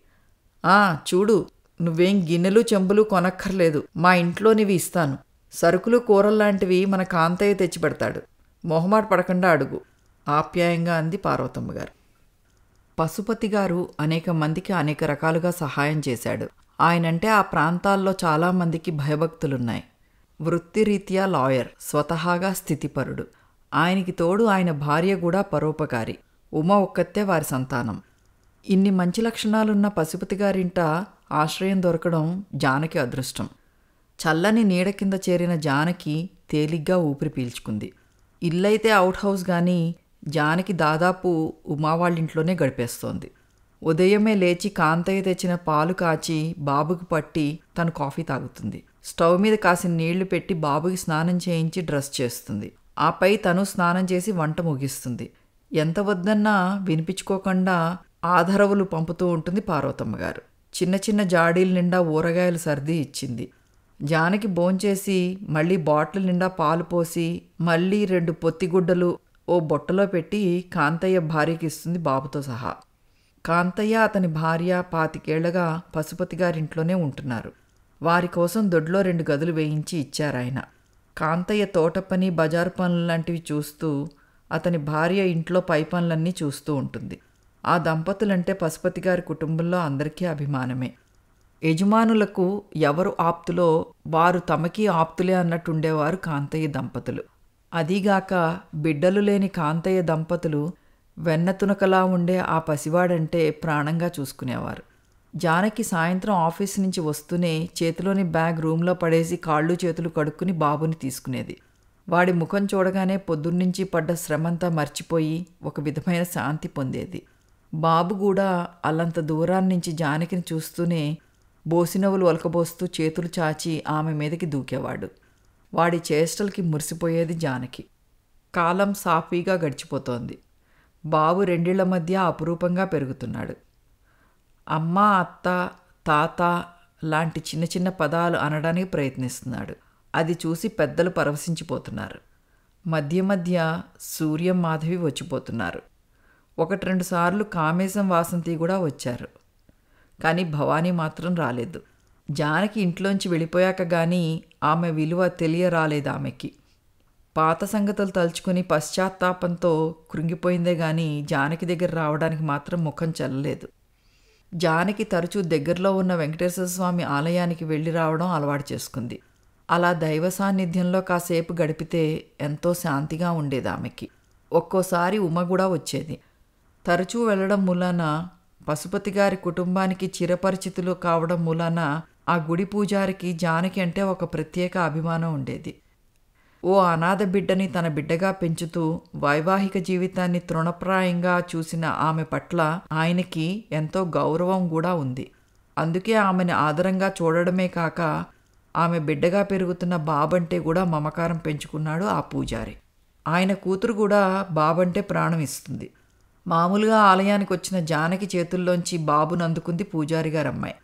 ఆ చూడు నువ్వేం గిన్నెలు చెంబులు కొనక్కర్లేదు మా ఇంట్లోనివి ఇస్తాను సరుకులు కూరల్లాంటివి మన కాంతయ్య తెచ్చిపెడతాడు మొహమాట పడకుండా అడుగు ఆప్యాయంగా అంది పార్వతమ్మ గారు పశుపతి గారు అనేక మందికి అనేక రకాలుగా సహాయం చేశాడు ఆయనంటే ఆ ప్రాంతాల్లో చాలామందికి భయభక్తులున్నాయి వృత్తిరీత్యా లాయర్ స్వతహాగా స్థితిపరుడు ఆయనకి తోడు ఆయన భార్య కూడా పరోపకారి ఉమ ఒక్కతే వారి సంతానం ఇన్ని మంచి లక్షణాలున్న పశుపతి గారింట ఆశ్రయం దొరకడం జానకి అదృష్టం చల్లని నీడ కింద చేరిన జానకి తేలిగ్గా ఊపిరి పీల్చుకుంది ఇల్లైతే అవుట్ హౌస్ కానీ జానకి దాదాపు ఉమావాళ్ళింట్లోనే గడిపేస్తోంది ఉదయమే లేచి కాంతయ్య తెచ్చిన పాలు కాచి బాబుకి పట్టి తను కాఫీ తాగుతుంది స్టవ్ మీద కాసిన నీళ్లు పెట్టి బాబుకి స్నానం చేయించి డ్రెస్ చేస్తుంది ఆపై తను స్నానం చేసి వంట ముగిస్తుంది ఎంత వద్దన్నా వినిపించుకోకుండా ఆధరవులు పంపుతూ ఉంటుంది పార్వతమ్మ గారు చిన్న చిన్న జాడీల నిండా ఊరగాయలు సర్ది ఇచ్చింది జానకి భోంచేసి మళ్ళీ బాటిల్ నిండా పాలు పోసి మళ్ళీ రెండు పొత్తిగుడ్డలు ఓ బొట్టలో పెట్టి కాంతయ్య భార్యకి ఇస్తుంది బాబుతో సహా కాంతయ్య అతని భార్య పాతికేళ్లగా పశుపతి గారింట్లోనే ఉంటున్నారు వారి కోసం దొడ్లో రెండు గదులు వేయించి ఇచ్చారాయన కాంతయ్య తోట పని బజారు పనులు లాంటివి చూస్తూ అతని భార్య ఇంట్లో పై పనులన్నీ చూస్తూ ఉంటుంది ఆ దంపతులంటే పశుపతి గారి కుటుంబంలో అందరికీ అభిమానమే యజమానులకు ఎవరు ఆప్తులో వారు తమకి ఆప్తులే అన్నట్టుండేవారు కాంతయ్య దంపతులు అదీగాక బిడ్డలు లేని కాంతయ్య దంపతులు వెన్నతునకలా ఉండే ఆ పసివాడంటే ప్రాణంగా చూసుకునేవారు జానకి సాయంత్రం ఆఫీస్ నుంచి వస్తూనే చేతిలోని బ్యాగ్ రూమ్లో పడేసి కాళ్ళు చేతులు కడుక్కుని బాబుని తీసుకునేది వాడి ముఖం చూడగానే పొద్దున్నుంచి పడ్డ శ్రమంతా మర్చిపోయి ఒక విధమైన శాంతి పొందేది బాబు కూడా అల్లంత దూరాన్నించి జానకిని చూస్తూనే బోసినవులు ఒలకబోస్తూ చేతులు చాచి ఆమె మీదకి దూకేవాడు వాడి చేష్టలకి మురిసిపోయేది జానకి కాలం సాఫీగా గడిచిపోతోంది బాబు రెండిళ్ల మధ్య అపురూపంగా పెరుగుతున్నాడు అమ్మ అత్త తాత లాంటి చిన్న చిన్న పదాలు అనడానికి ప్రయత్నిస్తున్నాడు అది చూసి పెద్దలు పరవశించిపోతున్నారు మధ్య మధ్య సూర్యం మాధవి వచ్చిపోతున్నారు ఒకటి రెండు సార్లు కామేశం వాసంతి కూడా వచ్చారు కానీ భవానీ మాత్రం రాలేదు జానకి ఇంట్లోంచి వెళ్ళిపోయాక కానీ ఆమె విలువ తెలియరాలేదు ఆమెకి పాత సంగతులు తలుచుకుని పశ్చాత్తాపంతో కృంగిపోయిందే కానీ జానకి దగ్గర రావడానికి మాత్రం ముఖం చల్లలేదు జానకి తరచూ దగ్గరలో ఉన్న వెంకటేశ్వర స్వామి ఆలయానికి వెళ్ళి రావడం అలవాటు చేసుకుంది అలా దైవ సాన్నిధ్యంలో కాసేపు గడిపితే ఎంతో శాంతిగా ఉండేది ఆమెకి ఒక్కోసారి ఉమ కూడా వచ్చేది తరచూ వెళ్ళడం మూలాన పశుపతి గారి కుటుంబానికి చిరపరిచితులు కావడం మూలాన ఆ గుడి పూజారికి జానకి అంటే ఒక ప్రత్యేక అభిమానం ఉండేది ఓ అనాథ బిడ్డని తన బిడ్డగా పెంచుతూ వైవాహిక జీవితాన్ని తృణప్రాయంగా చూసిన ఆమె పట్ల ఆయనకి ఎంతో గౌరవం కూడా ఉంది అందుకే ఆమెను ఆదరంగా చూడడమే కాక ఆమె బిడ్డగా పెరుగుతున్న బాబంటే కూడా మమకారం పెంచుకున్నాడు ఆ పూజారి ఆయన కూతురు కూడా బాబంటే ప్రాణం ఇస్తుంది మామూలుగా ఆలయానికి వచ్చిన జానకి చేతుల్లోంచి బాబుని అందుకుంది పూజారి గారమ్మాయి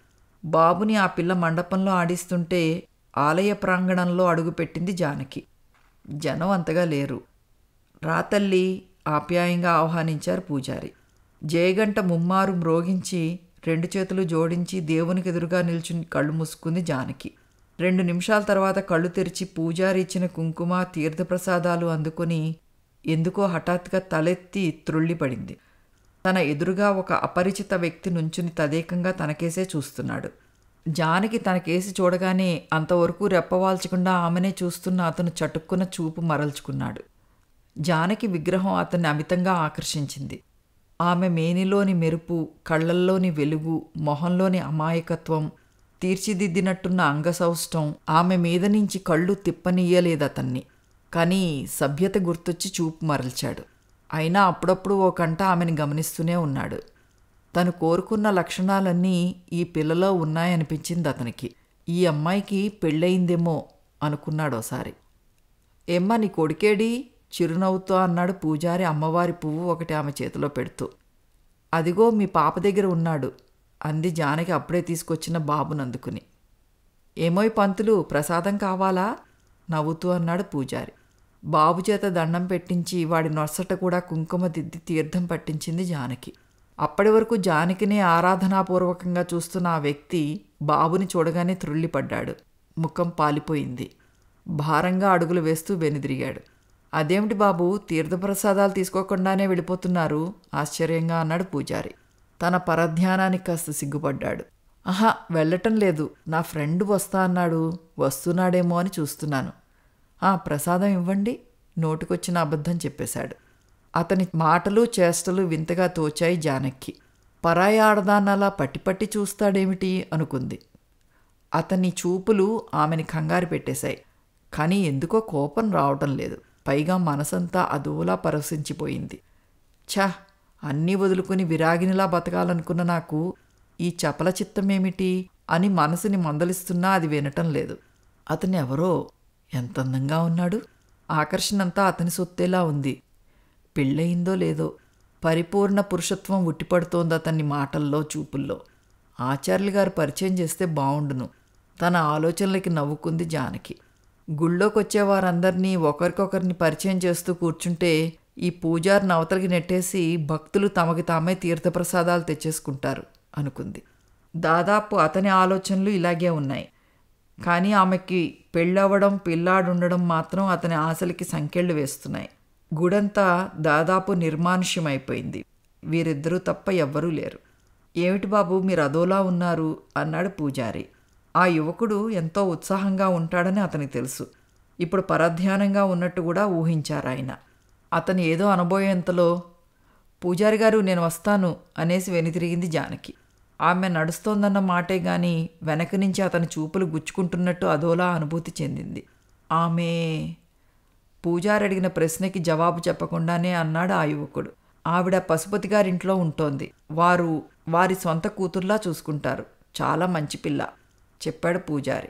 బాబుని ఆ పిల్ల మండపంలో ఆడిస్తుంటే ఆలయ ప్రాంగణంలో అడుగుపెట్టింది జానకి జనం అంతగా లేరు రాతల్లి ఆప్యాయంగా ఆహ్వానించారు పూజారి జయగంట ముమ్మారు మ్రోగించి రెండు చేతులు జోడించి దేవునికి ఎదురుగా నిల్చుని కళ్ళు మూసుకుంది జానకి రెండు నిమిషాల తర్వాత కళ్ళు తెరిచి పూజారి ఇచ్చిన కుంకుమ తీర్థప్రసాదాలు అందుకుని ఎందుకో హఠాత్తుగా తలెత్తి త్రుళ్ళిపడింది తన ఎదురుగా ఒక అపరిచిత వ్యక్తి నుంచుని తదేకంగా తనకేసే చూస్తున్నాడు జానకి తనకేసి చూడగానే అంతవరకు రెప్పవాల్చకుండా ఆమెనే చూస్తున్న అతను చటుక్కున చూపు మరల్చుకున్నాడు జానకి విగ్రహం అతన్ని అమితంగా ఆకర్షించింది ఆమె మేనిలోని మెరుపు కళ్ళల్లోని వెలుగు మొహంలోని అమాయకత్వం తీర్చిదిద్దినట్టున్న అంగసౌష్టం ఆమె మీద నుంచి కళ్ళు తిప్పనీయలేదతన్ని కానీ సభ్యత గుర్తొచ్చి చూపు మరల్చాడు అయినా అప్పుడప్పుడు ఓ కంట ఆమెను గమనిస్తూనే ఉన్నాడు తను కోరుకున్న లక్షణాలన్నీ ఈ పిల్లలో ఉన్నాయనిపించింది అతనికి ఈ అమ్మాయికి పెళ్ళయిందేమో ఒకసారి ఎమ్మ నీ కొడుకేడి చిరునవ్వుతో అన్నాడు పూజారి అమ్మవారి పువ్వు ఒకటి ఆమె చేతిలో పెడుతూ అదిగో మీ పాప దగ్గర ఉన్నాడు అంది జానకి అప్పుడే తీసుకొచ్చిన బాబునందుకుని ఏమోయ్ పంతులు ప్రసాదం కావాలా నవ్వుతూ అన్నాడు పూజారి బాబు చేత దండం పెట్టించి వాడి నొసట కూడా కుంకుమ దిద్ది తీర్థం పట్టించింది జానకి అప్పటి వరకు జానకిని ఆరాధనాపూర్వకంగా చూస్తున్న ఆ వ్యక్తి బాబుని చూడగానే త్రుళ్ళిపడ్డాడు ముఖం పాలిపోయింది భారంగా అడుగులు వేస్తూ వెనుదిరిగాడు అదేమిటి బాబు తీర్థప్రసాదాలు తీసుకోకుండానే వెళ్ళిపోతున్నారు ఆశ్చర్యంగా అన్నాడు పూజారి తన పరధ్యానానికి కాస్త సిగ్గుపడ్డాడు ఆహా వెళ్ళటం లేదు నా ఫ్రెండ్ వస్తా అన్నాడు వస్తున్నాడేమో అని చూస్తున్నాను ఆ ప్రసాదం ఇవ్వండి నోటికొచ్చిన అబద్ధం చెప్పేశాడు అతని మాటలు చేష్టలు వింతగా తోచాయి జానక్కి పరాయి ఆడదానలా పట్టి పట్టి చూస్తాడేమిటి అనుకుంది అతని చూపులు ఆమెని కంగారు పెట్టేశాయి కానీ ఎందుకో కోపం రావటం లేదు పైగా మనసంతా అదువులా పరవశించిపోయింది ఛా అన్నీ వదులుకుని విరాగినిలా బతకాలనుకున్న నాకు ఈ చపల చిత్తమేమిటి అని మనసుని మందలిస్తున్నా అది వినటం లేదు అతను ఎవరో ఎంత అందంగా ఉన్నాడు ఆకర్షణంతా అతని సొత్తేలా ఉంది పెళ్ళయిందో లేదో పరిపూర్ణ పురుషత్వం ఉట్టిపడుతోంది అతన్ని మాటల్లో చూపుల్లో ఆచార్యులు గారు పరిచయం చేస్తే బావుండును తన ఆలోచనలకి నవ్వుకుంది జానకి గుళ్ళోకొచ్చేవారందరినీ ఒకరికొకరిని పరిచయం చేస్తూ కూర్చుంటే ఈ పూజారి నవతలకి నెట్టేసి భక్తులు తమకి తామే తీర్థప్రసాదాలు తెచ్చేసుకుంటారు అనుకుంది దాదాపు అతని ఆలోచనలు ఇలాగే ఉన్నాయి కానీ ఆమెకి పెళ్ళవడం పిల్లాడుండడం మాత్రం అతని ఆశలకి సంకెళ్ళు వేస్తున్నాయి గుడంతా దాదాపు నిర్మానుష్యమైపోయింది వీరిద్దరూ తప్ప ఎవ్వరూ లేరు ఏమిటి బాబు మీరు అదోలా ఉన్నారు అన్నాడు పూజారి ఆ యువకుడు ఎంతో ఉత్సాహంగా ఉంటాడని అతనికి తెలుసు ఇప్పుడు పరధ్యానంగా ఉన్నట్టు కూడా ఊహించారు ఆయన అతను ఏదో అనబోయేంతలో పూజారి గారు నేను వస్తాను అనేసి వెనుతిరిగింది జానకి ఆమె నడుస్తోందన్న మాటే గాని వెనక నుంచి అతని చూపులు గుచ్చుకుంటున్నట్టు అదోలా అనుభూతి చెందింది ఆమె పూజారి అడిగిన ప్రశ్నకి జవాబు చెప్పకుండానే అన్నాడు ఆ యువకుడు ఆవిడ పశుపతి గారింట్లో ఉంటోంది వారు వారి సొంత కూతుర్లా చూసుకుంటారు చాలా మంచి పిల్ల చెప్పాడు పూజారి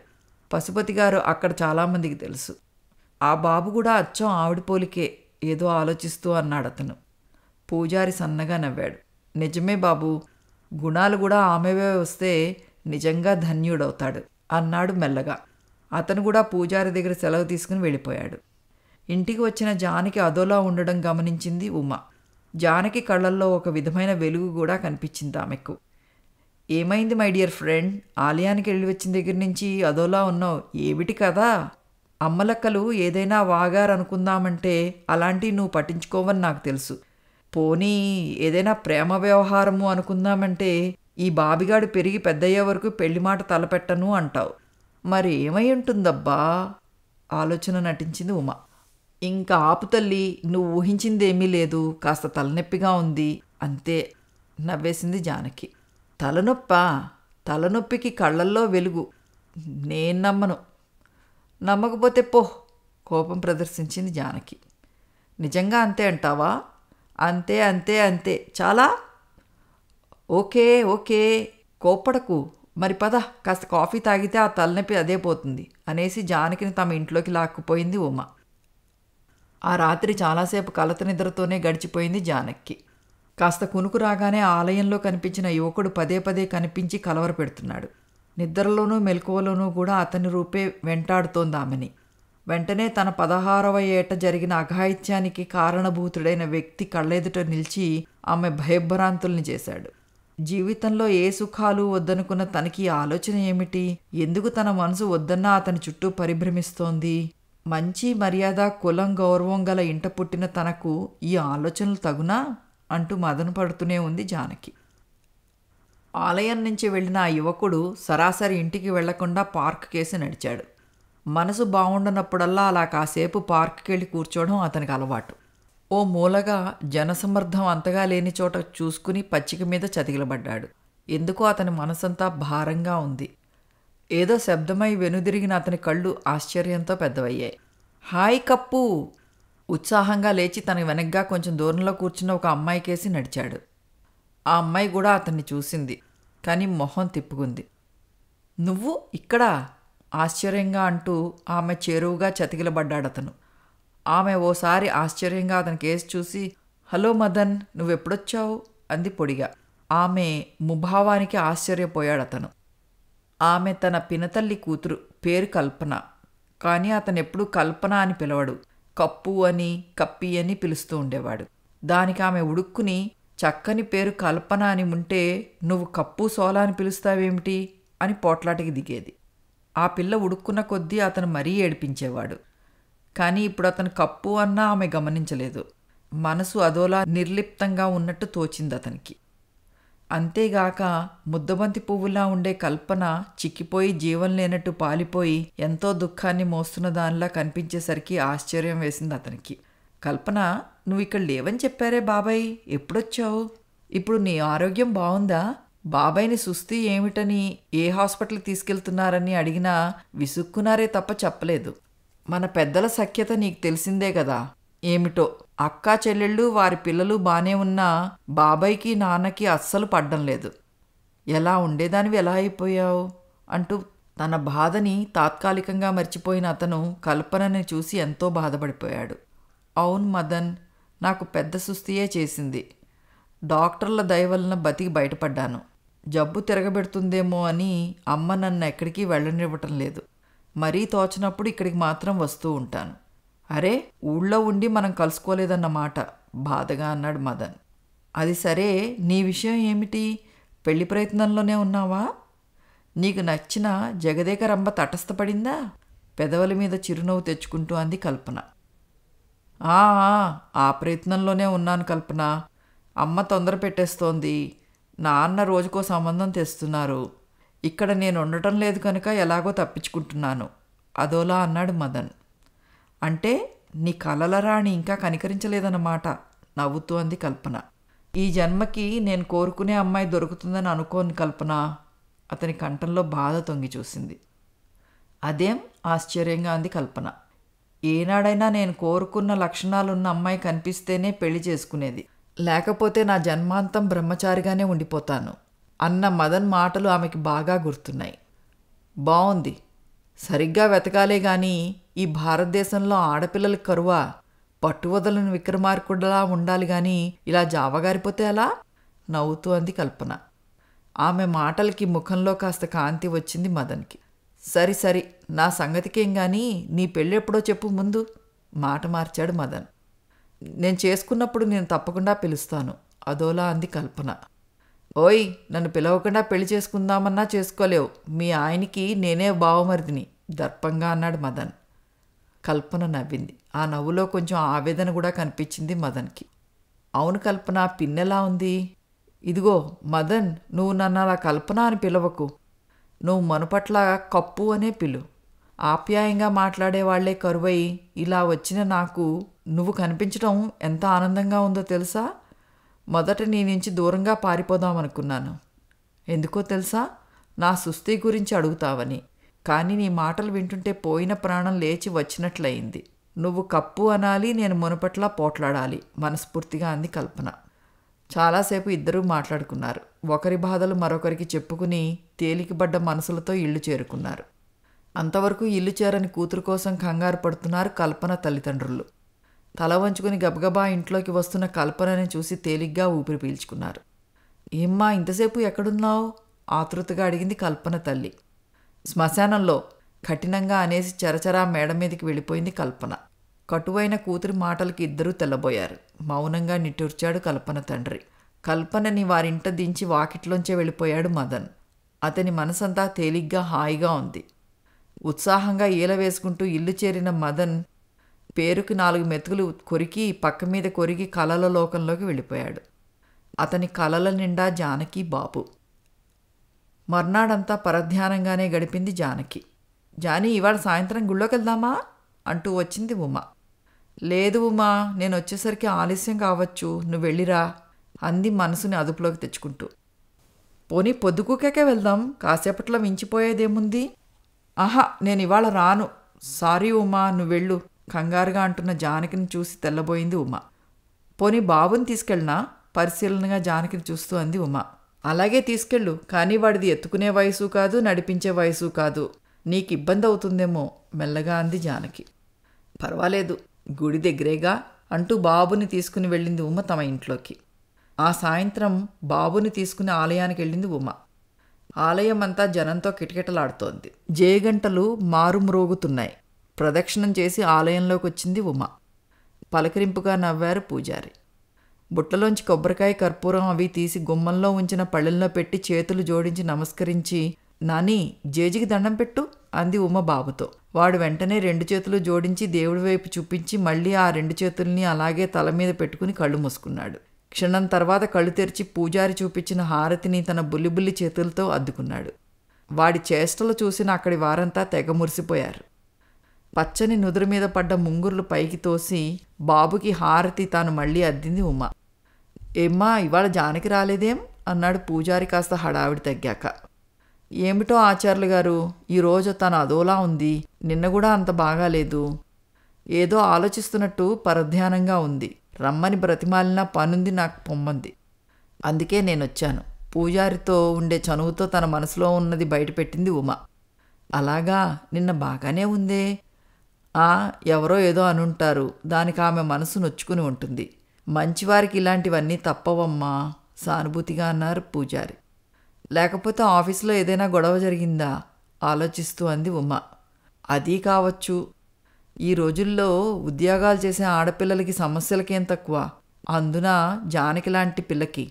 పశుపతి గారు అక్కడ చాలామందికి తెలుసు ఆ బాబు కూడా అచ్చం ఆవిడ పోలికే ఏదో ఆలోచిస్తూ అన్నాడు అతను పూజారి సన్నగా నవ్వాడు నిజమే బాబు గుణాలు కూడా ఆమెవే వస్తే నిజంగా ధన్యుడవుతాడు అన్నాడు మెల్లగా అతను కూడా పూజారి దగ్గర సెలవు తీసుకుని వెళ్ళిపోయాడు ఇంటికి వచ్చిన జానకి అదోలా ఉండడం గమనించింది ఉమ జానకి కళ్ళల్లో ఒక విధమైన వెలుగు కూడా కనిపించింది ఆమెకు ఏమైంది మై డియర్ ఫ్రెండ్ ఆలయానికి వెళ్ళి వచ్చిన దగ్గర నుంచి అదోలా ఉన్నావు ఏమిటి కదా అమ్మలక్కలు ఏదైనా వాగారనుకుందామంటే అలాంటివి నువ్వు పట్టించుకోవని నాకు తెలుసు పోనీ ఏదైనా ప్రేమ వ్యవహారము అనుకుందామంటే ఈ బాబిగాడు పెరిగి పెద్దయ్యే వరకు పెళ్లి మాట తలపెట్టను అంటావు మరి ఏమై ఉంటుందబ్బా ఆలోచన నటించింది ఉమ ఇంకా ఆపు తల్లి నువ్వు ఊహించిందేమీ లేదు కాస్త తలనొప్పిగా ఉంది అంతే నవ్వేసింది జానకి తలనొప్ప తలనొప్పికి కళ్ళల్లో వెలుగు నేను నమ్మను నమ్మకపోతే పో కోపం ప్రదర్శించింది జానకి నిజంగా అంతే అంటావా అంతే అంతే అంతే చాలా ఓకే ఓకే కోప్పడకు మరి పద కాస్త కాఫీ తాగితే ఆ తలనొప్పి అదే పోతుంది అనేసి జానకిని తమ ఇంట్లోకి లాక్కుపోయింది ఉమ ఆ రాత్రి చాలాసేపు కలత నిద్రతోనే గడిచిపోయింది జానక్కి కాస్త కునుకు రాగానే ఆలయంలో కనిపించిన యువకుడు పదే పదే కనిపించి కలవర పెడుతున్నాడు నిద్రలోనూ మెలకువలోనూ కూడా అతని రూపే వెంటాడుతోంది ఆమెని వెంటనే తన పదహారవ ఏట జరిగిన అఘాయిత్యానికి కారణభూతుడైన వ్యక్తి కళ్ళెదుట నిలిచి ఆమె భయభ్రాంతుల్ని చేశాడు జీవితంలో ఏ సుఖాలు వద్దనుకున్న తనకి ఆలోచన ఏమిటి ఎందుకు తన మనసు వద్దన్నా అతని చుట్టూ పరిభ్రమిస్తోంది మంచి మర్యాద కులం గౌరవం గల ఇంట పుట్టిన తనకు ఈ ఆలోచనలు తగునా అంటూ మదన పడుతూనే ఉంది జానకి ఆలయం నుంచి వెళ్ళిన ఆ యువకుడు సరాసరి ఇంటికి వెళ్లకుండా పార్క్ కేసి నడిచాడు మనసు బాగుండనప్పుడల్లా అలా కాసేపు పార్క్కి వెళ్ళి కూర్చోవడం అతనికి అలవాటు ఓ మూలగా జనసమర్థం అంతగా లేని చోట చూసుకుని పచ్చిక మీద చతికిలబడ్డాడు ఎందుకో అతని మనసంతా భారంగా ఉంది ఏదో శబ్దమై వెనుదిరిగిన అతని కళ్ళు ఆశ్చర్యంతో పెద్దవయ్యాయి హాయ్ కప్పు ఉత్సాహంగా లేచి తన వెనగ్గా కొంచెం దూరంలో కూర్చున్న ఒక అమ్మాయి కేసి నడిచాడు ఆ అమ్మాయి కూడా అతన్ని చూసింది కానీ మొహం తిప్పుకుంది నువ్వు ఇక్కడా ఆశ్చర్యంగా అంటూ ఆమె చేరువుగా చతికిలబడ్డాడతను ఆమె ఓసారి ఆశ్చర్యంగా అతని కేసు చూసి హలో మదన్ నువ్వెప్పుడొచ్చావు అంది పొడిగా ఆమె ముభావానికి ఆశ్చర్యపోయాడతను ఆమె తన పినతల్లి కూతురు పేరు కల్పన కానీ అతను కల్పన అని పిలవడు కప్పు అని కప్పి అని పిలుస్తూ ఉండేవాడు దానికి ఆమె ఉడుక్కుని చక్కని పేరు కల్పన అని ఉంటే నువ్వు కప్పు సోలా అని పిలుస్తావేమిటి అని పోట్లాటికి దిగేది ఆ పిల్ల ఉడుక్కున్న కొద్దీ అతను మరీ ఏడిపించేవాడు కానీ ఇప్పుడు అతను కప్పు అన్నా ఆమె గమనించలేదు మనసు అదోలా నిర్లిప్తంగా ఉన్నట్టు తోచింది అతనికి అంతేగాక ముద్దబంతి పువ్వులా ఉండే కల్పన చిక్కిపోయి జీవం లేనట్టు పాలిపోయి ఎంతో దుఃఖాన్ని మోస్తున్న దానిలా కనిపించేసరికి ఆశ్చర్యం వేసింది అతనికి కల్పన నువ్వు ఇక్కడ లేవని చెప్పారే బాబాయ్ ఎప్పుడొచ్చావు ఇప్పుడు నీ ఆరోగ్యం బాగుందా బాబాయిని సుస్థి ఏమిటని ఏ హాస్పిటల్కి తీసుకెళ్తున్నారని అడిగినా విసుక్కున్నారే తప్ప చెప్పలేదు మన పెద్దల సఖ్యత నీకు తెలిసిందే కదా ఏమిటో అక్కా చెల్లెళ్ళు వారి పిల్లలు బానే ఉన్నా బాబాయ్కి నాన్నకి అస్సలు పడ్డం లేదు ఎలా ఉండేదానివి ఎలా అయిపోయావు అంటూ తన బాధని తాత్కాలికంగా మర్చిపోయిన అతను కల్పనని చూసి ఎంతో బాధపడిపోయాడు అవును మదన్ నాకు పెద్ద సుస్థియే చేసింది డాక్టర్ల దయ వలన బతికి బయటపడ్డాను జబ్బు తిరగబెడుతుందేమో అని అమ్మ నన్ను ఎక్కడికి వెళ్ళనివ్వటం లేదు మరీ తోచినప్పుడు ఇక్కడికి మాత్రం వస్తూ ఉంటాను అరే ఊళ్ళో ఉండి మనం కలుసుకోలేదన్నమాట బాధగా అన్నాడు మదన్ అది సరే నీ విషయం ఏమిటి పెళ్లి ప్రయత్నంలోనే ఉన్నావా నీకు నచ్చిన జగదేక రంభ తటస్థపడిందా పెదవుల మీద చిరునవ్వు తెచ్చుకుంటూ అంది కల్పన ఆ ప్రయత్నంలోనే ఉన్నాను కల్పన అమ్మ తొందర పెట్టేస్తోంది నాన్న రోజుకో సంబంధం తెస్తున్నారు ఇక్కడ నేను ఉండటం లేదు కనుక ఎలాగో తప్పించుకుంటున్నాను అదోలా అన్నాడు మదన్ అంటే నీ కలల రాణి ఇంకా కనికరించలేదన్నమాట నవ్వుతూ అంది కల్పన ఈ జన్మకి నేను కోరుకునే అమ్మాయి దొరుకుతుందని అనుకోని కల్పన అతని కంఠంలో బాధ తొంగి చూసింది అదేం ఆశ్చర్యంగా అంది కల్పన ఏనాడైనా నేను కోరుకున్న లక్షణాలున్న అమ్మాయి కనిపిస్తేనే పెళ్లి చేసుకునేది లేకపోతే నా జన్మాంతం బ్రహ్మచారిగానే ఉండిపోతాను అన్న మదన్ మాటలు ఆమెకి బాగా గుర్తున్నాయి బావుంది సరిగ్గా వెతకాలే గాని ఈ భారతదేశంలో ఆడపిల్లల కరువ పట్టువదలని విక్రమార్కుడలా ఉండాలి గాని ఇలా జావగారిపోతే ఎలా నవ్వుతూ అంది కల్పన ఆమె మాటలకి ముఖంలో కాస్త కాంతి వచ్చింది మదన్కి సరి సరి నా సంగతికేం గాని నీ పెళ్ళెప్పుడో చెప్పు ముందు మాట మార్చాడు మదన్ నేను చేసుకున్నప్పుడు నేను తప్పకుండా పిలుస్తాను అదోలా అంది కల్పన ఓయ్ నన్ను పిలవకుండా పెళ్లి చేసుకుందామన్నా చేసుకోలేవు మీ ఆయనకి నేనే బావమరిదిని దర్పంగా అన్నాడు మదన్ కల్పన నవ్వింది ఆ నవ్వులో కొంచెం ఆవేదన కూడా కనిపించింది మదన్కి అవును కల్పన పిన్నెలా ఉంది ఇదిగో మదన్ నువ్వు నన్ను అలా కల్పన అని పిలవకు నువ్వు మనపట్ల కప్పు అనే పిలు ఆప్యాయంగా మాట్లాడే కరువై ఇలా వచ్చిన నాకు నువ్వు కనిపించడం ఎంత ఆనందంగా ఉందో తెలుసా మొదట నీ నుంచి దూరంగా పారిపోదాం అనుకున్నాను ఎందుకో తెలుసా నా సుస్థి గురించి అడుగుతావని కానీ నీ మాటలు వింటుంటే పోయిన ప్రాణం లేచి వచ్చినట్లయింది నువ్వు కప్పు అనాలి నేను మునపట్లా పోట్లాడాలి మనస్ఫూర్తిగా అంది కల్పన చాలాసేపు ఇద్దరూ మాట్లాడుకున్నారు ఒకరి బాధలు మరొకరికి చెప్పుకుని తేలికబడ్డ మనసులతో ఇల్లు చేరుకున్నారు అంతవరకు ఇల్లు చేరని కూతురు కోసం కంగారు పడుతున్నారు కల్పన తల్లిదండ్రులు తల వంచుకుని గబగబా ఇంట్లోకి వస్తున్న కల్పనని చూసి తేలిగ్గా ఊపిరి పీల్చుకున్నారు ఏమ్మా ఇంతసేపు ఎక్కడున్నావు ఆతృతగా అడిగింది కల్పన తల్లి శ్మశానంలో కఠినంగా అనేసి చరచరా మేడ మీదకి వెళ్ళిపోయింది కల్పన కటువైన కూతురి మాటలకి ఇద్దరూ తెల్లబోయారు మౌనంగా నిట్టూర్చాడు కల్పన తండ్రి కల్పనని వారింట దించి వాకిట్లోంచే వెళ్ళిపోయాడు మదన్ అతని మనసంతా తేలిగ్గా హాయిగా ఉంది ఉత్సాహంగా ఈల వేసుకుంటూ ఇల్లు చేరిన మదన్ పేరుకు నాలుగు మెతుకులు కొరికి పక్క మీద కొరికి కలల లోకంలోకి వెళ్ళిపోయాడు అతని కలల నిండా జానకి బాబు మర్నాడంతా పరధ్యానంగానే గడిపింది జానకి జాని ఇవాళ సాయంత్రం గుళ్ళోకి వెళ్దామా అంటూ వచ్చింది ఉమా లేదు ఉమా నేను వచ్చేసరికి ఆలస్యం కావచ్చు నువ్వు వెళ్ళిరా అంది మనసుని అదుపులోకి తెచ్చుకుంటూ పోనీ పొద్దుకూకే వెళ్దాం కాసేపట్లో మించిపోయేదేముంది ఆహా నేను ఇవాళ రాను సారీ ఉమా నువ్వు వెళ్ళు కంగారుగా అంటున్న జానకిని చూసి తెల్లబోయింది ఉమ పోనీ బాబుని తీసుకెళ్ళినా పరిశీలనగా జానకిని చూస్తూ అంది ఉమ అలాగే తీసుకెళ్ళు కానీ వాడిది ఎత్తుకునే వయసు కాదు నడిపించే వయసు కాదు నీకు ఇబ్బంది అవుతుందేమో మెల్లగా అంది జానకి పర్వాలేదు గుడి దగ్గరేగా అంటూ బాబుని తీసుకుని వెళ్ళింది ఉమ తమ ఇంట్లోకి ఆ సాయంత్రం బాబుని తీసుకుని ఆలయానికి వెళ్ళింది ఉమ ఆలయం అంతా జనంతో కిటకిటలాడుతోంది జేగంటలు మారుమ్రోగుతున్నాయి ప్రదక్షిణం చేసి ఆలయంలోకి వచ్చింది ఉమ పలకరింపుగా నవ్వారు పూజారి బుట్టలోంచి కొబ్బరికాయ కర్పూరం అవి తీసి గుమ్మంలో ఉంచిన పళ్ళెల్లో పెట్టి చేతులు జోడించి నమస్కరించి నాని జేజికి దండం పెట్టు అంది ఉమ బాబుతో వాడు వెంటనే రెండు చేతులు జోడించి దేవుడి వైపు చూపించి మళ్ళీ ఆ రెండు చేతుల్ని అలాగే తల మీద పెట్టుకుని కళ్ళు మూసుకున్నాడు క్షణం తర్వాత కళ్ళు తెరిచి పూజారి చూపించిన హారతిని తన బుల్లిబుల్లి చేతులతో అద్దుకున్నాడు వాడి చేష్టలు చూసిన అక్కడి వారంతా తెగ మురిసిపోయారు పచ్చని నుదురు మీద పడ్డ ముంగుర్లు పైకి తోసి బాబుకి హారతి తాను మళ్ళీ అద్దింది ఉమ ఏమ్మా ఇవాళ జానకి రాలేదేం అన్నాడు పూజారి కాస్త హడావిడి తగ్గాక ఏమిటో ఆచార్యులు గారు ఈరోజు తను అదోలా ఉంది నిన్న కూడా అంత బాగాలేదు ఏదో ఆలోచిస్తున్నట్టు పరధ్యానంగా ఉంది రమ్మని బ్రతిమాలినా పనుంది నాకు పొమ్మంది అందుకే నేనొచ్చాను పూజారితో ఉండే చనువుతో తన మనసులో ఉన్నది బయటపెట్టింది ఉమ అలాగా నిన్న బాగానే ఉందే ఆ ఎవరో ఏదో అనుంటారు దానికి ఆమె మనసు నొచ్చుకుని ఉంటుంది మంచివారికి ఇలాంటివన్నీ తప్పవమ్మా సానుభూతిగా అన్నారు పూజారి లేకపోతే ఆఫీస్లో ఏదైనా గొడవ జరిగిందా ఆలోచిస్తూ అంది ఉమ్మ అదీ కావచ్చు ఈ రోజుల్లో ఉద్యోగాలు చేసే ఆడపిల్లలకి సమస్యలకేం తక్కువ అందున జానకి లాంటి పిల్లకి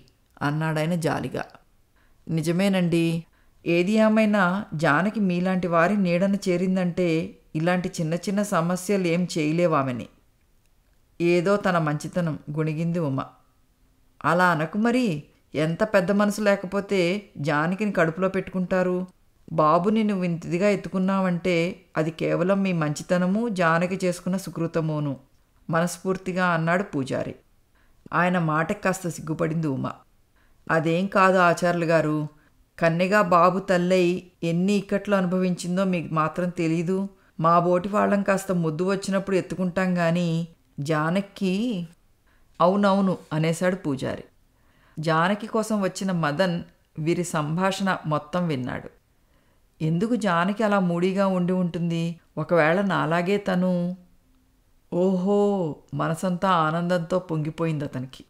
అన్నాడాయన జాలిగా నిజమేనండి ఏది ఏమైనా జానకి మీలాంటి వారి నీడన చేరిందంటే ఇలాంటి చిన్న చిన్న సమస్యలు ఏం చేయలేవామని ఏదో తన మంచితనం గుణిగింది ఉమ అలా అనకు మరి ఎంత పెద్ద మనసు లేకపోతే జానకిని కడుపులో పెట్టుకుంటారు బాబుని నువ్వు ఇంతదిగా ఎత్తుకున్నావంటే అది కేవలం మీ మంచితనము జానకి చేసుకున్న సుకృతమును మనస్ఫూర్తిగా అన్నాడు పూజారి ఆయన మాటకి కాస్త సిగ్గుపడింది ఉమ అదేం కాదు ఆచార్యులు గారు కన్నెగా బాబు తల్లై ఎన్ని ఇక్కట్లు అనుభవించిందో మీకు మాత్రం తెలీదు మా బోటి వాళ్ళం కాస్త ముద్దు వచ్చినప్పుడు ఎత్తుకుంటాం కానీ జానక్కి అవునవును అనేశాడు పూజారి జానకి కోసం వచ్చిన మదన్ వీరి సంభాషణ మొత్తం విన్నాడు ఎందుకు జానకి అలా మూడీగా ఉండి ఉంటుంది ఒకవేళ నాలాగే తను ఓహో మనసంతా ఆనందంతో పొంగిపోయింది అతనికి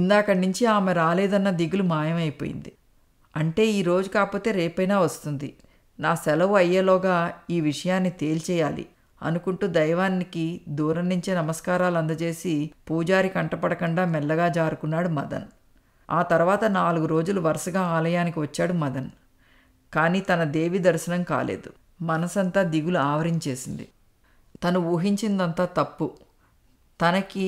ఇందాకడి నుంచి ఆమె రాలేదన్న దిగులు మాయమైపోయింది అంటే ఈరోజు కాకపోతే రేపైనా వస్తుంది నా సెలవు అయ్యేలోగా ఈ విషయాన్ని తేల్చేయాలి అనుకుంటూ దైవానికి దూరం నుంచే నమస్కారాలు అందజేసి పూజారి కంటపడకుండా మెల్లగా జారుకున్నాడు మదన్ ఆ తర్వాత నాలుగు రోజులు వరుసగా ఆలయానికి వచ్చాడు మదన్ కానీ తన దేవి దర్శనం కాలేదు మనసంతా దిగులు ఆవరించేసింది తను ఊహించిందంతా తప్పు తనకి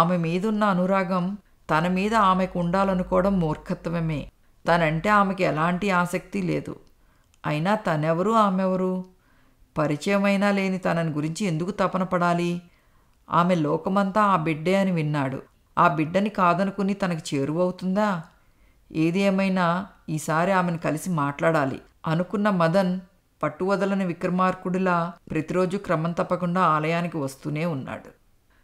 ఆమె మీదున్న అనురాగం తన మీద ఆమెకు ఉండాలనుకోవడం మూర్ఖత్వమే తనంటే ఆమెకి ఎలాంటి ఆసక్తి లేదు అయినా తనెవరు ఆమెవరు పరిచయమైనా లేని తనని గురించి ఎందుకు తపన పడాలి ఆమె లోకమంతా ఆ బిడ్డే అని విన్నాడు ఆ బిడ్డని కాదనుకుని తనకు చేరువవుతుందా ఏది ఏమైనా ఈసారి ఆమెను కలిసి మాట్లాడాలి అనుకున్న మదన్ పట్టువదలని విక్రమార్కుడిలా ప్రతిరోజు క్రమం తప్పకుండా ఆలయానికి వస్తూనే ఉన్నాడు